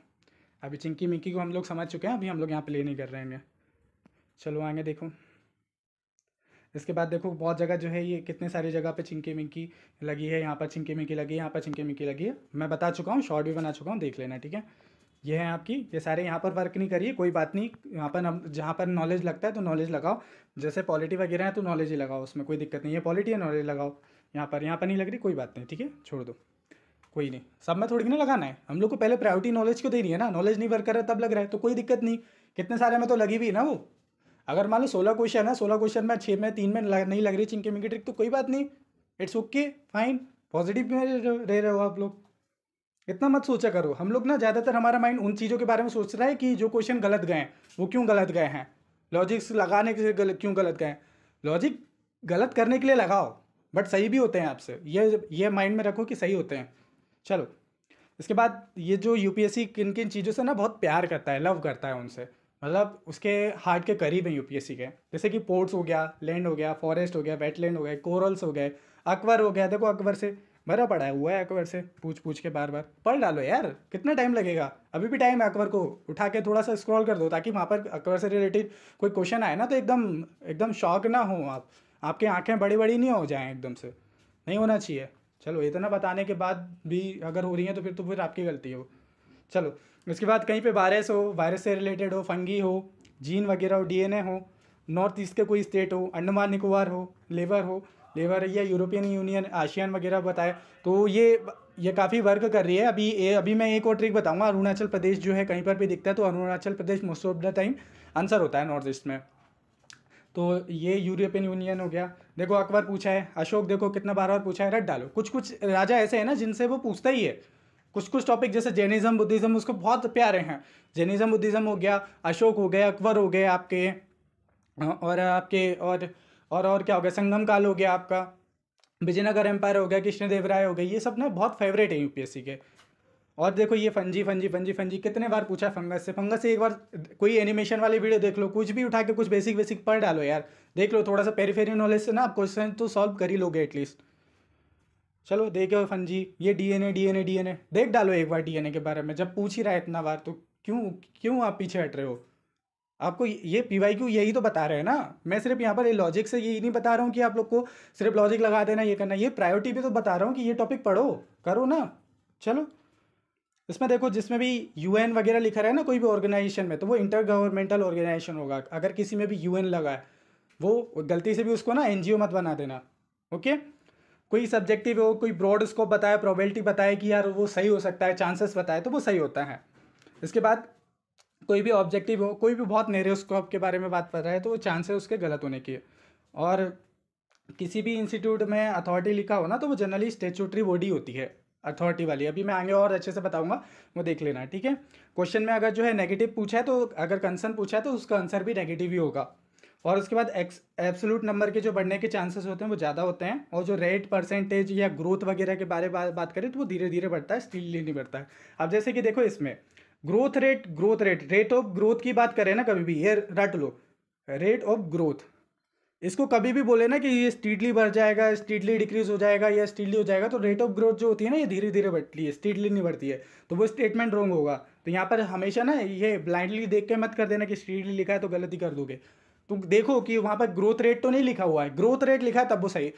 अभी चिंकी मिंकी को हम लोग समझ चुके हैं अभी हम लोग यहाँ प्ले नहीं कर रहे हैं चलो आगे देखो इसके बाद देखो बहुत जगह जो है ये कितने सारी जगह पे चिंकी मिंकी लगी है यहाँ पर चिंकी मिंकी लगी है यहाँ पर चिंकी मिंकी लगी है मैं बता चुका हूँ शॉर्ट भी बना चुका हूँ देख लेना ठीक है ये है आपकी ये सारे यहाँ पर वर्क नहीं करिए कोई बात नहीं यहाँ पर जहाँ पर नॉलेज लगता है तो नॉलेज लगाओ जैसे पॉलिटी वगैरह है तो नॉलेज ही लगाओ उसमें कोई दिक्कत नहीं है पॉलिटी है नॉलेज लगाओ यहाँ पर यहाँ पर नहीं लग रही कोई बात नहीं ठीक है छोड़ दो कोई नहीं सब में थोड़ी ना लगाना है हम लोग को पहले प्रायोरिटी नॉलेज को दे रही है ना नॉलेज नहीं वर्क कर रहा तब लग रहा है तो कोई दिक्कत नहीं कितने सारे में तो लगी हुई ना वो अगर मान लो सोलह क्वेश्चन है सोलह क्वेश्चन में छः में तीन में नहीं लग रही चिंके मिंकी ट्रिक तो कोई बात नहीं इट्स ओके फाइन पॉजिटिव में रह रहे हो आप लोग इतना मत सोचा करो हम लोग ना ज़्यादातर हमारा माइंड उन चीज़ों के बारे में सोच रहा है कि जो क्वेश्चन गलत गए हैं वो क्यों गलत गए हैं लॉजिक्स लगाने के गल, क्यों गलत गए लॉजिक गलत करने के लिए लगाओ बट सही भी होते हैं आपसे ये ये माइंड में रखो कि सही होते हैं चलो इसके बाद ये जो यू किन किन चीज़ों से ना बहुत प्यार करता है लव करता है उनसे मतलब उसके हार्ट के करीब हैं यूपीएससी के जैसे कि पोर्ट्स हो गया लैंड हो गया फॉरेस्ट हो गया वेटलैंड हो गए कोरल्स हो गए अकबर हो गया देखो अकबर से मरा पड़ा है हुआ है अकबर से पूछ पूछ के बार बार पढ़ डालो यार कितना टाइम लगेगा अभी भी टाइम है अकबर को उठा के थोड़ा सा स्क्रॉल कर दो ताकि वहाँ पर अकबर से रिलेटेड कोई क्वेश्चन आए ना तो एकदम एकदम शौक ना हो आप आपकी आंखें बड़ी बड़ी नहीं हो जाए एकदम से नहीं होना चाहिए चलो इतना तो बताने के बाद भी अगर हो रही है तो फिर तो फिर आपकी गलती हो चलो उसके बाद कहीं पे वायरस हो वायरस से रिलेटेड हो फंगी हो जीन वगैरह हो डीएनए हो नॉर्थ ईस्ट के कोई स्टेट हो अंडमान निकोबार हो लेबर हो लेबर या यूरोपियन यूनियन आशियान वगैरह बताए तो ये ये काफ़ी वर्क कर रही है अभी ए, अभी मैं एक और ट्रिक बताऊंगा अरुणाचल प्रदेश जो है कहीं पर भी दिखता है तो Arunachal Pradesh most of the time answer होता है नॉर्थ ईस्ट में तो ये यूरोपियन यूनियन हो गया देखो अकबर पूछा है अशोक देखो कितना बार बार पूछा है रट डालो कुछ कुछ राजा ऐसे हैं ना जिनसे वो पूछता ही है कुछ कुछ टॉपिक जैसे जैनिज़्म बुद्धिज़्म उसको बहुत प्यारे हैं जैनिज़्म बुद्धिज़्म हो गया अशोक हो गए अकबर हो गए आपके हाँ, और आपके और और और क्या हो गया संगम काल हो गया आपका विजयनगर एम्पायर हो गया कृष्णदेव राय हो गए ये सब ना बहुत फेवरेट है यूपीएससी के और देखो ये फंजी फंजी फंजी फंजी कितने बार पूछा फंगस से फंगस से एक बार कोई एनिमेशन वाली वीडियो देख लो कुछ भी उठा के कुछ बेसिक बेसिक पढ़ डालो यार देख लो थोड़ा सा पेरीफेरी नॉलेज से ना आप क्वेश्चन तो सॉल्व कर ही लोगे एटलीस्ट चलो देखो फंजी ये डीएनए डीएनए डीएनए देख डालो एक बार डीएनए के बारे में जब पूछ ही रहा है इतना बार तो क्यों क्यों आप पीछे हट रहे हो आपको ये पी वाई क्यू यही तो बता रहे हैं ना मैं सिर्फ यहाँ पर ये लॉजिक से यही नहीं बता रहा हूँ कि आप लोग को सिर्फ लॉजिक लगा देना ये करना ये प्रायोरिटी भी तो बता रहा हूँ कि ये टॉपिक पढ़ो करो ना चलो इसमें देखो जिसमें भी यू एन वगैरह लिखा रहा है ना कोई भी ऑर्गेनाइजेशन में तो वो इंटर गवर्नमेंटल ऑर्गेनाइजेशन होगा अगर किसी में भी यू एन लगा है वो गलती से भी उसको ना एन जी ओ मत बना देना ओके कोई सब्जेक्टिव हो कोई ब्रॉड स्कोप बताए प्रोबेबिलिटी बताए कि यार वो सही हो सकता है चांसेस बताए तो वो सही होता है इसके बाद कोई भी ऑब्जेक्टिव हो कोई भी बहुत उसको के बारे में बात कर रहा है तो वो चांस है उसके गलत होने की और किसी भी इंस्टीट्यूट में अथॉरिटी लिखा हो ना तो वो जनरली स्टेचुटरी बॉडी होती है अथॉरिटी वाली अभी मैं आगे और अच्छे से बताऊंगा वो देख लेना ठीक है क्वेश्चन में अगर जो है नेगेटिव पूछा है तो अगर कंसर्न पूछा है तो उसका आंसर भी नेगेटिव ही होगा और उसके बाद एक्स एब्सोलूट नंबर के जो बढ़ने के चांसेस होते हैं वो ज़्यादा होते हैं और जो रेट परसेंटेज या ग्रोथ वगैरह के बारे में बात करें तो वो धीरे धीरे बढ़ता है स्टील नहीं बढ़ता है अब जैसे कि देखो इसमें growth rate growth rate rate of growth की बात करें ना कभी भी ये रट लो रेट ऑफ ग्रोथ इसको कभी भी बोले ना कि ये स्टीडली बढ़ जाएगा स्टीडली डिक्रीज हो जाएगा या स्टीडली हो जाएगा तो रेट ऑफ ग्रोथ जो होती है ना ये धीरे धीरे बढ़ती है स्टीडली नहीं बढ़ती है तो वो स्टेटमेंट रॉन्ग होगा तो यहाँ पर हमेशा ना ये ब्लाइंडली देख के मत कर देना कि स्टीडली लिखा है तो गलती कर दोगे तो देखो कि वहाँ पर ग्रोथ रेट तो नहीं लिखा हुआ है ग्रोथ रेट लिखा है तब वो सही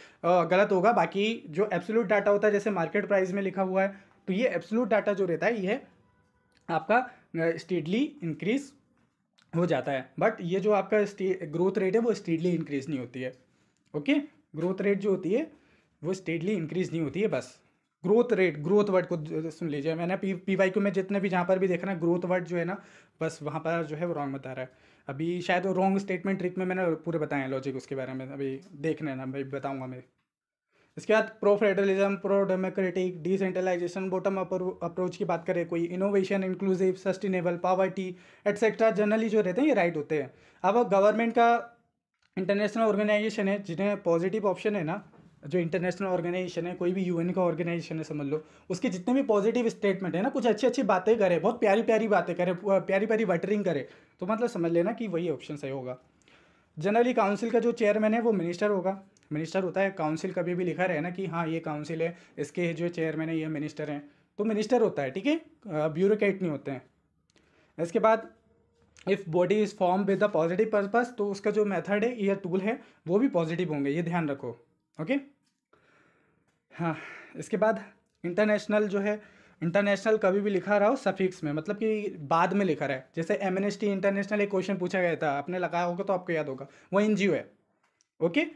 गलत होगा बाकी जो एब्सोलूट डाटा होता है जैसे मार्केट प्राइस में लिखा हुआ है तो ये एब्सोलूट डाटा जो रहता है ये आपका स्टेडली इंक्रीज हो जाता है बट ये जो आपका ग्रोथ रेट है वो स्टेडली इंक्रीज नहीं होती है ओके ग्रोथ रेट जो होती है वो स्टेडली इंक्रीज नहीं होती है बस ग्रोथ रेट ग्रोथ वर्ड को सुन लीजिए मैंने पी पी वाई क्यू में जितने भी जहाँ पर भी देखना ग्रोथ वर्ड जो है ना बस वहाँ पर जो है वो रॉन्ग बता रहा है अभी शायद वो रॉन्ग स्टेटमेंट ट्रिक में मैंने पूरे बताए हैं लॉजिक उसके बारे में अभी देखना है ना भाई बताऊँगा मैं इसके बाद pro federalism pro democratic decentralisation bottom approach की बात करें कोई innovation inclusive sustainable poverty etcetera generally जो रहते हैं ये राइट होते हैं अब गवर्नमेंट का इंटरनेशनल ऑर्गेनाइजेशन है जिन्हें पॉजिटिव ऑप्शन है ना जो इंटरनेशनल ऑर्गेनाइजेशन है कोई भी यूएन का ऑर्गेनाइजेशन है समझ लो उसके जितने भी पॉजिटिव स्टेटमेंट है ना कुछ अच्छी अच्छी बातें करे बहुत प्यारी प्यारी बातें करे प्यारी प्यारी वटरिंग करे तो मतलब समझ लेना कि वही ऑप्शन सही होगा जनरली काउंसिल का जो चेयरमैन है वो मिनिस्टर होगा मिनिस्टर होता है काउंसिल कभी भी लिखा रहे ना कि हाँ ये काउंसिल है इसके जो चेयरमैन है ये मिनिस्टर हैं तो मिनिस्टर होता है ठीक है ब्यूरोक्रेट नहीं होते हैं इसके बाद if body is form with the positive purpose तो उसका जो मेथड है या टूल है वो भी पॉजिटिव होंगे ये ध्यान रखो ओके हाँ इसके बाद इंटरनेशनल जो है इंटरनेशनल कभी भी लिखा रहा हो सफिक्स में मतलब कि बाद में लिखा रहा है जैसे एम इंटरनेशनल एक क्वेश्चन पूछा गया था आपने लगाया होगा तो आपको याद होगा वो एन है ओके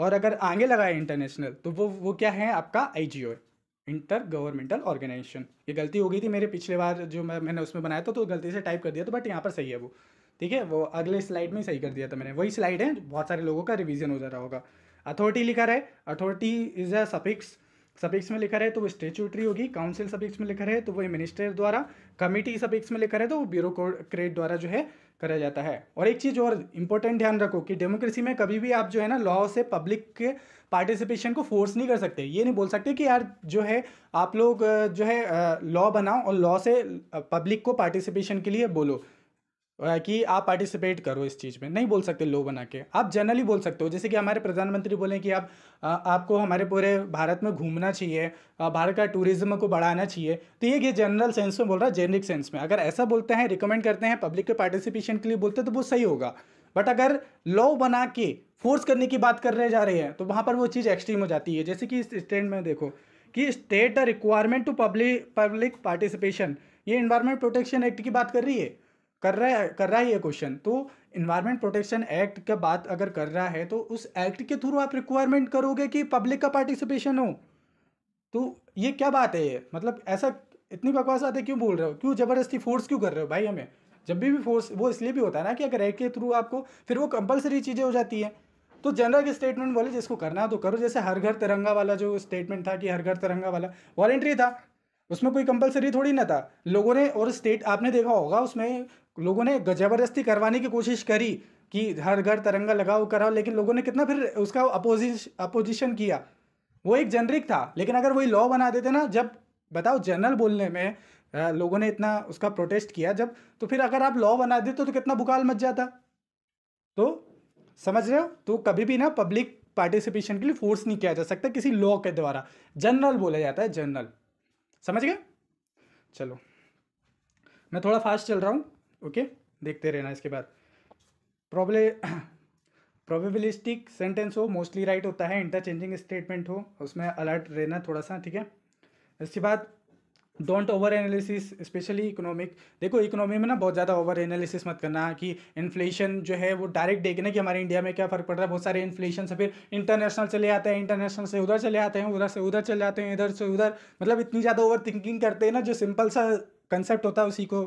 और अगर आगे लगाए इंटरनेशनल तो वो वो क्या है आपका I G O inter governmental organisation ये गलती हो गई थी मेरे पिछले बार जो मैं मैंने उसमें बनाया था तो गलती से टाइप कर दिया था बट यहाँ पर सही है वो ठीक है वो अगले स्लाइड में सही कर दिया था मैंने वही स्लाइड है बहुत सारे लोगों का रिविजन हो जा रहा होगा अथॉरिटी लिखा रहे authority is a suffix suffix में लिखा रहे तो वो स्टेचूटरी होगी काउंसिल सबिक्स में लिखा रहे तो वो मिनिस्टर द्वारा कमेटी सबिक्स में लिखा रहे तो वो ब्यूरोक्रेट द्वारा जो है करा जाता है और एक चीज़ और इम्पोर्टेंट ध्यान रखो कि डेमोक्रेसी में कभी भी आप जो है ना लॉ से पब्लिक के पार्टिसिपेशन को फोर्स नहीं कर सकते ये नहीं बोल सकते कि यार जो है आप लोग जो है लॉ बनाओ और लॉ से पब्लिक को पार्टिसिपेशन के लिए बोलो कि आप पार्टिसिपेट करो इस चीज़ में नहीं बोल सकते लो बना के आप जनरली बोल सकते हो जैसे कि हमारे प्रधानमंत्री बोले कि आप आ, आपको हमारे पूरे भारत में घूमना चाहिए भारत का टूरिज्म को बढ़ाना चाहिए तो ये ये जनरल सेंस में बोल रहा है जेनरिक सेंस में अगर ऐसा बोलते हैं रिकमेंड करते हैं पब्लिक के पार्टिसिपेशन के लिए बोलते हैं तो वो सही होगा बट अगर लॉ बना के फोर्स करने की बात कर रहे जा रहे हैं तो वहाँ पर वो चीज़ एक्सट्रीम हो जाती है जैसे कि इस स्टैंड में देखो कि state requirement to public public participation ये इन्वायरमेंट प्रोटेक्शन एक्ट की बात कर रही है कर रहा है कर रहा है ये क्वेश्चन तो इन्वायरमेंट प्रोटेक्शन एक्ट का बात अगर कर रहा है तो उस एक्ट के थ्रू आप रिक्वायरमेंट करोगे कि पब्लिक का पार्टिसिपेशन हो तो ये क्या बात है ये मतलब ऐसा इतनी बकवास बात है क्यों बोल रहे हो क्यों जबरदस्ती फोर्स क्यों कर रहे हो भाई हमें जब भी भी फोर्स वो इसलिए भी होता है ना कि अगर एक्ट के थ्रू आपको फिर वो कंपलसरी चीज़ें हो जाती हैं तो जनरल स्टेटमेंट बोले जिसको करना तो करो जैसे हर घर तिरंगा वाला जो स्टेटमेंट था कि हर घर तिरंगा वाला वॉलेंट्री था उसमें कोई कंपलसरी थोड़ी ना था लोगों ने और स्टेट आपने देखा होगा उसमें लोगों ने जबरदस्ती करवाने की कोशिश करी कि हर घर तिरंगा लगाओ कराओ लेकिन लोगों ने कितना फिर उसका अपोजिश अपोजिशन किया वो एक जनरिक था लेकिन अगर वही लॉ बना देते ना जब बताओ जनरल बोलने में लोगों ने इतना उसका प्रोटेस्ट किया जब तो फिर अगर आप लॉ बना देते तो, तो कितना बुकाल मच जाता तो समझ रहे हो तो कभी भी ना पब्लिक पार्टिसिपेशन के लिए फोर्स नहीं किया जा सकता किसी लॉ के द्वारा जनरल बोला जाता है जनरल समझ गए चलो मैं थोड़ा फास्ट चल रहा हूँ ओके देखते रहना इसके बाद प्रॉब्ले प्रोबेबिलिस्टिक सेंटेंस हो मोस्टली राइट होता है इंटरचेंजिंग स्टेटमेंट हो उसमें अलर्ट रहना थोड़ा सा ठीक है इसके बाद don't over analysis specially economic देखो इकोनॉमी में ना बहुत ज़्यादा ओवर एनालिसिस मत करना कि इन्फ्लेशन जो है वो डायरेक्ट देखने कि हमारे इंडिया में क्या फ़र्क पड़ रहा है बहुत सारे इन्फ्लेशन से फिर इंटरनेशनल चले आते हैं इंटरनेशनल से उधर चले आते हैं उधर से उधर चले जाते हैं इधर से उधर मतलब इतनी ज़्यादा ओवर थिंकिंग करते हैं ना जो सिंपल सा कंसेप्ट होता है उसी को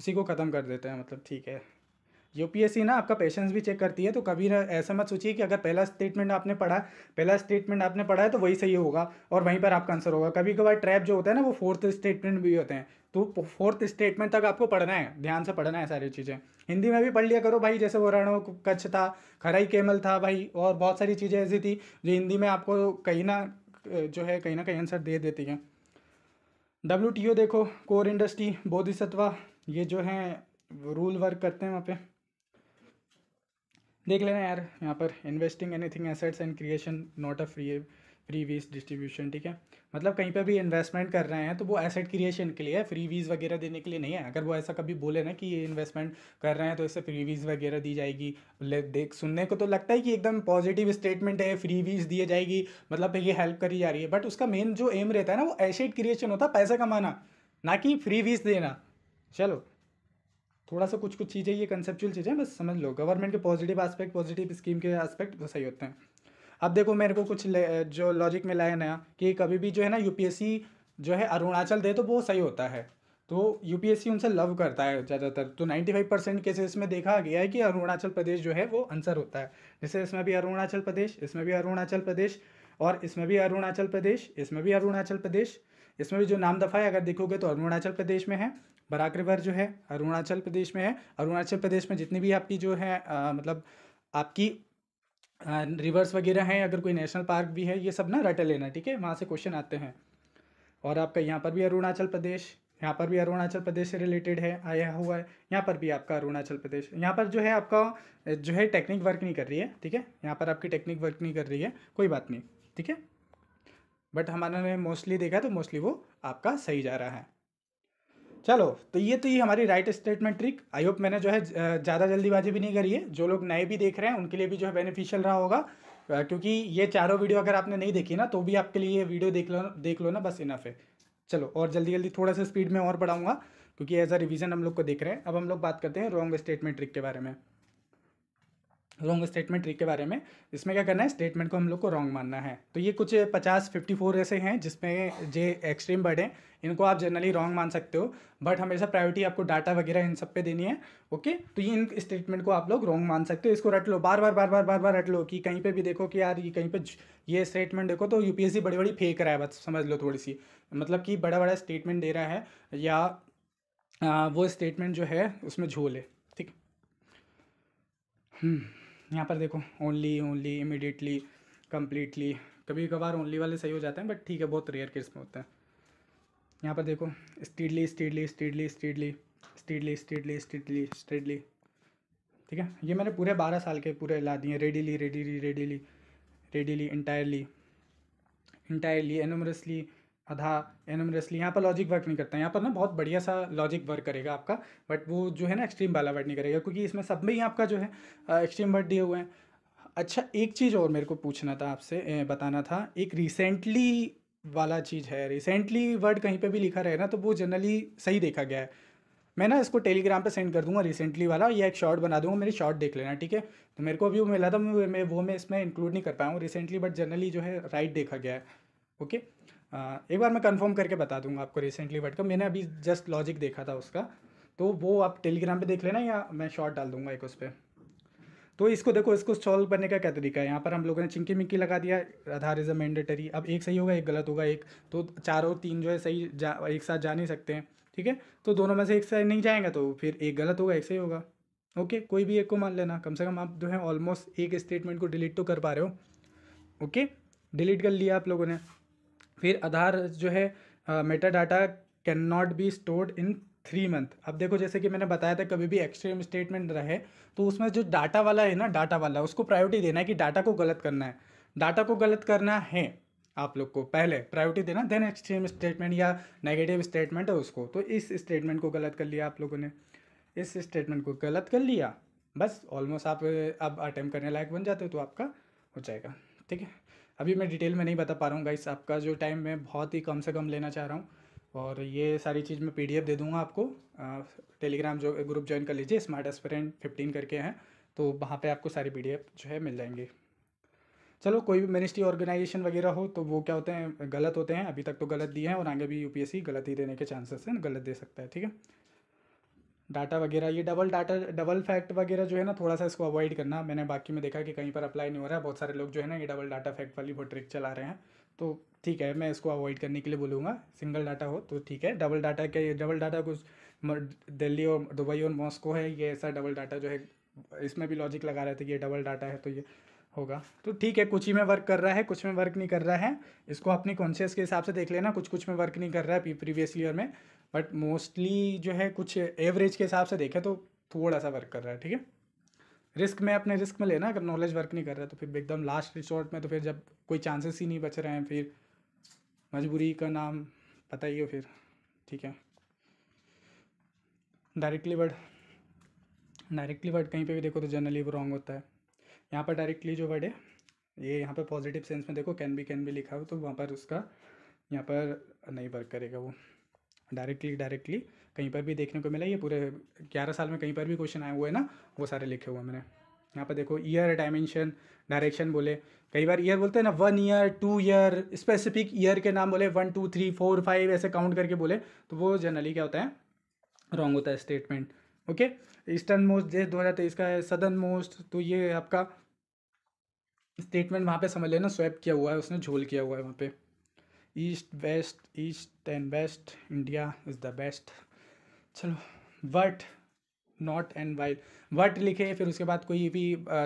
उसी को ख़त्म कर देते हैं मतलब ठीक है यूपीएससी ना आपका पेशेंस भी चेक करती है तो कभी ना ऐसा मत सोचिए कि अगर पहला स्टेटमेंट आपने पढ़ा पहला स्टेटमेंट आपने पढ़ा है तो वही सही होगा और वहीं पर आपका आंसर होगा कभी कभार ट्रैप जो होता है ना वो फोर्थ स्टेटमेंट भी होते हैं तो फोर्थ स्टेटमेंट तक आपको पढ़ना है ध्यान से पढ़ना है सारी चीज़ें हिंदी में भी पढ़ लिया करो भाई जैसे वो रणो कच्छ था खराई केमल था भाई और बहुत सारी चीज़ें ऐसी थी जो हिंदी में आपको कहीं ना जो है कहीं ना कहीं आंसर दे देती हैं डब्ल्यू देखो कोर इंडस्ट्री बोधिसत्वा ये जो है रूल वर्क करते हैं वहाँ पे देख लेना यार यहाँ पर investing anything assets and creation not a free freebies distribution ठीक है मतलब कहीं पे भी इन्वेस्टमेंट कर रहे हैं तो वो एसेट क्रिएशन के लिए है फ्री वीज़ वगैरह देने के लिए नहीं है अगर वो ऐसा कभी बोले ना कि ये इन्वेस्टमेंट कर रहे हैं तो इससे फ्री वीज़ वगैरह दी जाएगी देख सुनने को तो लगता है कि एकदम पॉजिटिव स्टेटमेंट है फ्री वीज़ दी जाएगी मतलब ये हेल्प करी जा रही है बट उसका मेन जो एम रहता है ना वो एसेट क्रिएशन होता है पैसा कमाना ना कि फ्री वीज़ देना चलो थोड़ा सा कुछ कुछ चीज़ें ये कंसेप्चुअल चीज़ें बस समझ लो गवर्नमेंट के पॉजिटिव आस्पेक्ट पॉजिटिव स्कीम के आस्पेक्ट वो सही होते हैं अब देखो मेरे को कुछ जो लॉजिक में लाया नया कि कभी भी जो है ना यूपीएससी जो है अरुणाचल दे तो वो सही होता है तो यूपीएससी उनसे लव करता है ज़्यादातर तो नाइन्टी फाइव परसेंट केसेस में देखा गया है कि अरुणाचल प्रदेश जो है वो आंसर होता है जैसे इसमें भी अरुणाचल प्रदेश इसमें भी अरुणाचल प्रदेश और इसमें भी अरुणाचल प्रदेश इसमें भी अरुणाचल प्रदेश इसमें भी जो नाम दफ़ा है अगर देखोगे तो अरुणाचल प्रदेश में है बराग्रवर जो है अरुणाचल प्रदेश में है अरुणाचल प्रदेश में जितनी भी आपकी जो है आ, मतलब आपकी रिवर्स वगैरह हैं अगर कोई नेशनल पार्क भी है ये सब ना रटे लेना ठीक है वहाँ से क्वेश्चन आते हैं और आपका यहाँ पर भी अरुणाचल प्रदेश यहाँ पर भी अरुणाचल प्रदेश से रिलेटेड है आया हुआ है यहाँ पर भी आपका अरुणाचल प्रदेश यहाँ पर जो है आपका जो है टेक्निक वर्क नहीं कर रही है ठीक है यहाँ पर आपकी टेक्निक वर्क नहीं कर रही है कोई बात नहीं ठीक है बट हमारा ने मोस्टली देखा तो मोस्टली वो आपका सही जा रहा है चलो तो ये तो ये हमारी right statement trick I hope मैंने जो है ज़्यादा जल्दीबाजी भी नहीं करी है जो लोग नए भी देख रहे हैं उनके लिए भी जो है बेनिफिशियल रहा होगा क्योंकि ये चारों वीडियो अगर आपने नहीं देखी ना तो भी आपके लिए ये वीडियो देख लो देख लो ना बस इनफ है चलो और जल्दी जल्दी थोड़ा सा स्पीड में और बढ़ाऊँगा क्योंकि एज अ रिविजन हम लोग को देख रहे हैं अब हम लोग बात करते हैं रॉन्ग स्टेटमेंट ट्रिक के बारे में लॉन्ग स्टेटमेंट ट्रिक के बारे में इसमें क्या करना है स्टेटमेंट को हम लोग को रॉन्ग मानना है तो ये कुछ पचास फिफ्टी फोर ऐसे हैं जिसमें जे एक्सट्रीम बर्ड हैं इनको आप जनरली रॉन्ग मान सकते हो बट हमेशा प्रायोरिटी आपको डाटा वगैरह इन सब पे देनी है ओके तो ये इन स्टेटमेंट को आप लोग रॉन्ग मान सकते हो इसको रट लो बार बार बार बार बार बार रट लो कि कहीं पर भी देखो कि यार ये कहीं पर ये स्टेटमेंट देखो तो यूपीएससी बड़ी बड़ी फेंक रहा है बस समझ लो थोड़ी सी मतलब कि बड़ा बड़ा स्टेटमेंट दे रहा है या वो स्टेटमेंट जो है उसमें झोल है ठीक हम्म यहाँ पर देखो ओनली ओनली इमिडिएटली कम्प्लीटली कभी कभार ओनली वाले सही हो जाते हैं बट ठीक है बहुत रेयर केस में होते हैं यहाँ पर देखो steadily steadily steadily steadily steadily steadily steadily steadily ठीक है ये मैंने पूरे बारह साल के पूरे ला दिए readily readily readily readily entirely entirely enormously आधा एनम रेस्ली यहाँ पर लॉजिक वर्क नहीं करता है यहाँ पर ना बहुत बढ़िया सा लॉजिक वर्क करेगा आपका बट वो जो है ना एक्सट्रीम वाला वर्ड नहीं करेगा क्योंकि इसमें सब में ही आपका जो है एक्सट्रीम वर्ड दिए हुए हैं अच्छा एक चीज़ और मेरे को पूछना था आपसे बताना था एक रिसेंटली वाला चीज़ है रिसेंटली वर्ड कहीं पे भी लिखा रहे ना तो वो जनरली सही देखा गया है मैं ना इसको टेलीग्राम पे सेंड कर दूंगा रिसेंटली वाला या एक शॉर्ट बना दूंगा मेरी शॉर्ट देख लेना ठीक है तो मेरे को अभी वो मिला था मैं वो मैं इसमें इंक्लूड नहीं कर पाया हूँ रिसेंटली बट जनरली जो है राइट देखा गया है ओके हाँ, एक बार मैं कंफर्म करके बता दूंगा आपको रिसेंटली बट का मैंने अभी जस्ट लॉजिक देखा था उसका तो वो आप टेलीग्राम पे देख लेना या मैं शॉर्ट डाल दूंगा एक उस पर तो इसको देखो इसको सॉल्व करने का क्या तरीका है यहाँ पर हम लोगों ने चिंकी मिंकी लगा दिया आधार इज़ अ मैंडेटरी अब एक सही होगा एक गलत होगा एक तो चार और तीन जो है सही जा एक साथ जा नहीं सकते हैं ठीक है तो दोनों में से एक साथ नहीं जाएंगे तो फिर एक गलत होगा एक सही होगा ओके कोई भी एक को मान लेना कम से कम आप जो है ऑलमोस्ट एक स्टेटमेंट को डिलीट तो कर पा रहे हो ओके डिलीट कर लिया आप लोगों ने फिर आधार जो है meta data can not be stored in three month अब देखो जैसे कि मैंने बताया था कभी भी एक्सट्रीम स्टेटमेंट रहे तो उसमें जो डाटा वाला है ना डाटा वाला उसको प्रायोरिटी देना है कि डाटा को गलत करना है डाटा को गलत करना है आप लोग को पहले प्रायोरिटी देना देन एक्सट्रीम स्टेटमेंट या नेगेटिव स्टेटमेंट है उसको तो इस स्टेटमेंट को गलत कर लिया आप लोगों ने इस स्टेटमेंट को गलत कर लिया बस ऑलमोस्ट आप अब अटैम्प करने लायक बन जाते हो तो आपका हो जाएगा ठीक है अभी मैं डिटेल में नहीं बता पा रहा हूँ गाइस आपका जो टाइम मैं बहुत ही कम से कम लेना चाह रहा हूँ और ये सारी चीज़ मैं पीडीएफ दे दूँगा आपको टेलीग्राम जो ग्रुप ज्वाइन कर लीजिए स्मार्ट एस्परेंट फिफ्टीन करके हैं तो वहाँ पे आपको सारी पीडीएफ जो है मिल जाएंगे चलो कोई भी मिनिस्ट्री ऑर्गेनाइजेशन वगैरह हो तो वो क्या होते हैं गलत होते हैं अभी तक तो गलत दिए हैं और आगे भी यूपीएससी गलत ही देने के चांसेस हैं गलत दे सकता है ठीक है डाटा वगैरह ये डबल डाटा डबल फैक्ट वगैरह जो है ना थोड़ा सा इसको अवॉइड करना मैंने बाकी में देखा कि कहीं पर अप्लाई नहीं हो रहा है बहुत सारे लोग जो है ना ये डबल डाटा फैक्ट वाली वो ट्रिक चला रहे हैं तो ठीक है मैं इसको अवॉइड करने के लिए बोलूँगा सिंगल डाटा हो तो ठीक है डबल डाटा के डबल डाटा कुछ दिल्ली और दुबई और मॉस्को है ये ऐसा डबल डाटा जो है इसमें भी लॉजिक लगा रहे थे कि ये डबल डाटा है तो ये होगा तो ठीक है कुछ ही में वर्क कर रहा है कुछ में वर्क नहीं कर रहा है इसको अपनी कॉन्शियस के हिसाब से देख लेना कुछ कुछ में वर्क नहीं कर रहा है प्रीवियस ईयर में बट मोस्टली जो है कुछ एवरेज के हिसाब से देखें तो थोड़ा सा वर्क कर रहा है ठीक है रिस्क में अपने रिस्क में लेना अगर नॉलेज वर्क नहीं कर रहा तो फिर एकदम लास्ट रिसोर्ट में तो फिर जब कोई चांसेस ही नहीं बच रहे हैं फिर मजबूरी का नाम पता ही हो फिर ठीक है डायरेक्टली वर्ड डायरेक्टली वर्ड कहीं पे भी देखो तो जनरली वो रॉन्ग होता है यहाँ पर डायरेक्टली जो वर्ड है ये यहाँ पर पॉजिटिव सेंस में देखो कैन बी कैन बी लिखा हो तो वहाँ पर उसका यहाँ पर नहीं वर्क करेगा वो डायरेक्टली डायरेक्टली कहीं पर भी देखने को मिला ये पूरे ग्यारह साल में कहीं पर भी क्वेश्चन आए हुए हैं ना वो सारे लिखे हुए मैंने यहाँ पर देखो ईयर डायमेंशन डायरेक्शन बोले कई बार ईयर बोलते हैं ना one year two year specific year के नाम बोले one two three four five ऐसे काउंट करके बोले तो वो जनरली क्या होता है रॉन्ग होता है स्टेटमेंट ओके ईस्टर्न मोस्ट देश दो हज़ार तेईस का है सदर्न मोस्ट तो ये आपका स्टेटमेंट वहाँ पे समझ लेना स्वैप किया हुआ है उसने झोल किया हुआ है वहाँ पे east west east and west India is the best चलो what not and while what लिखे फिर उसके बाद कोई भी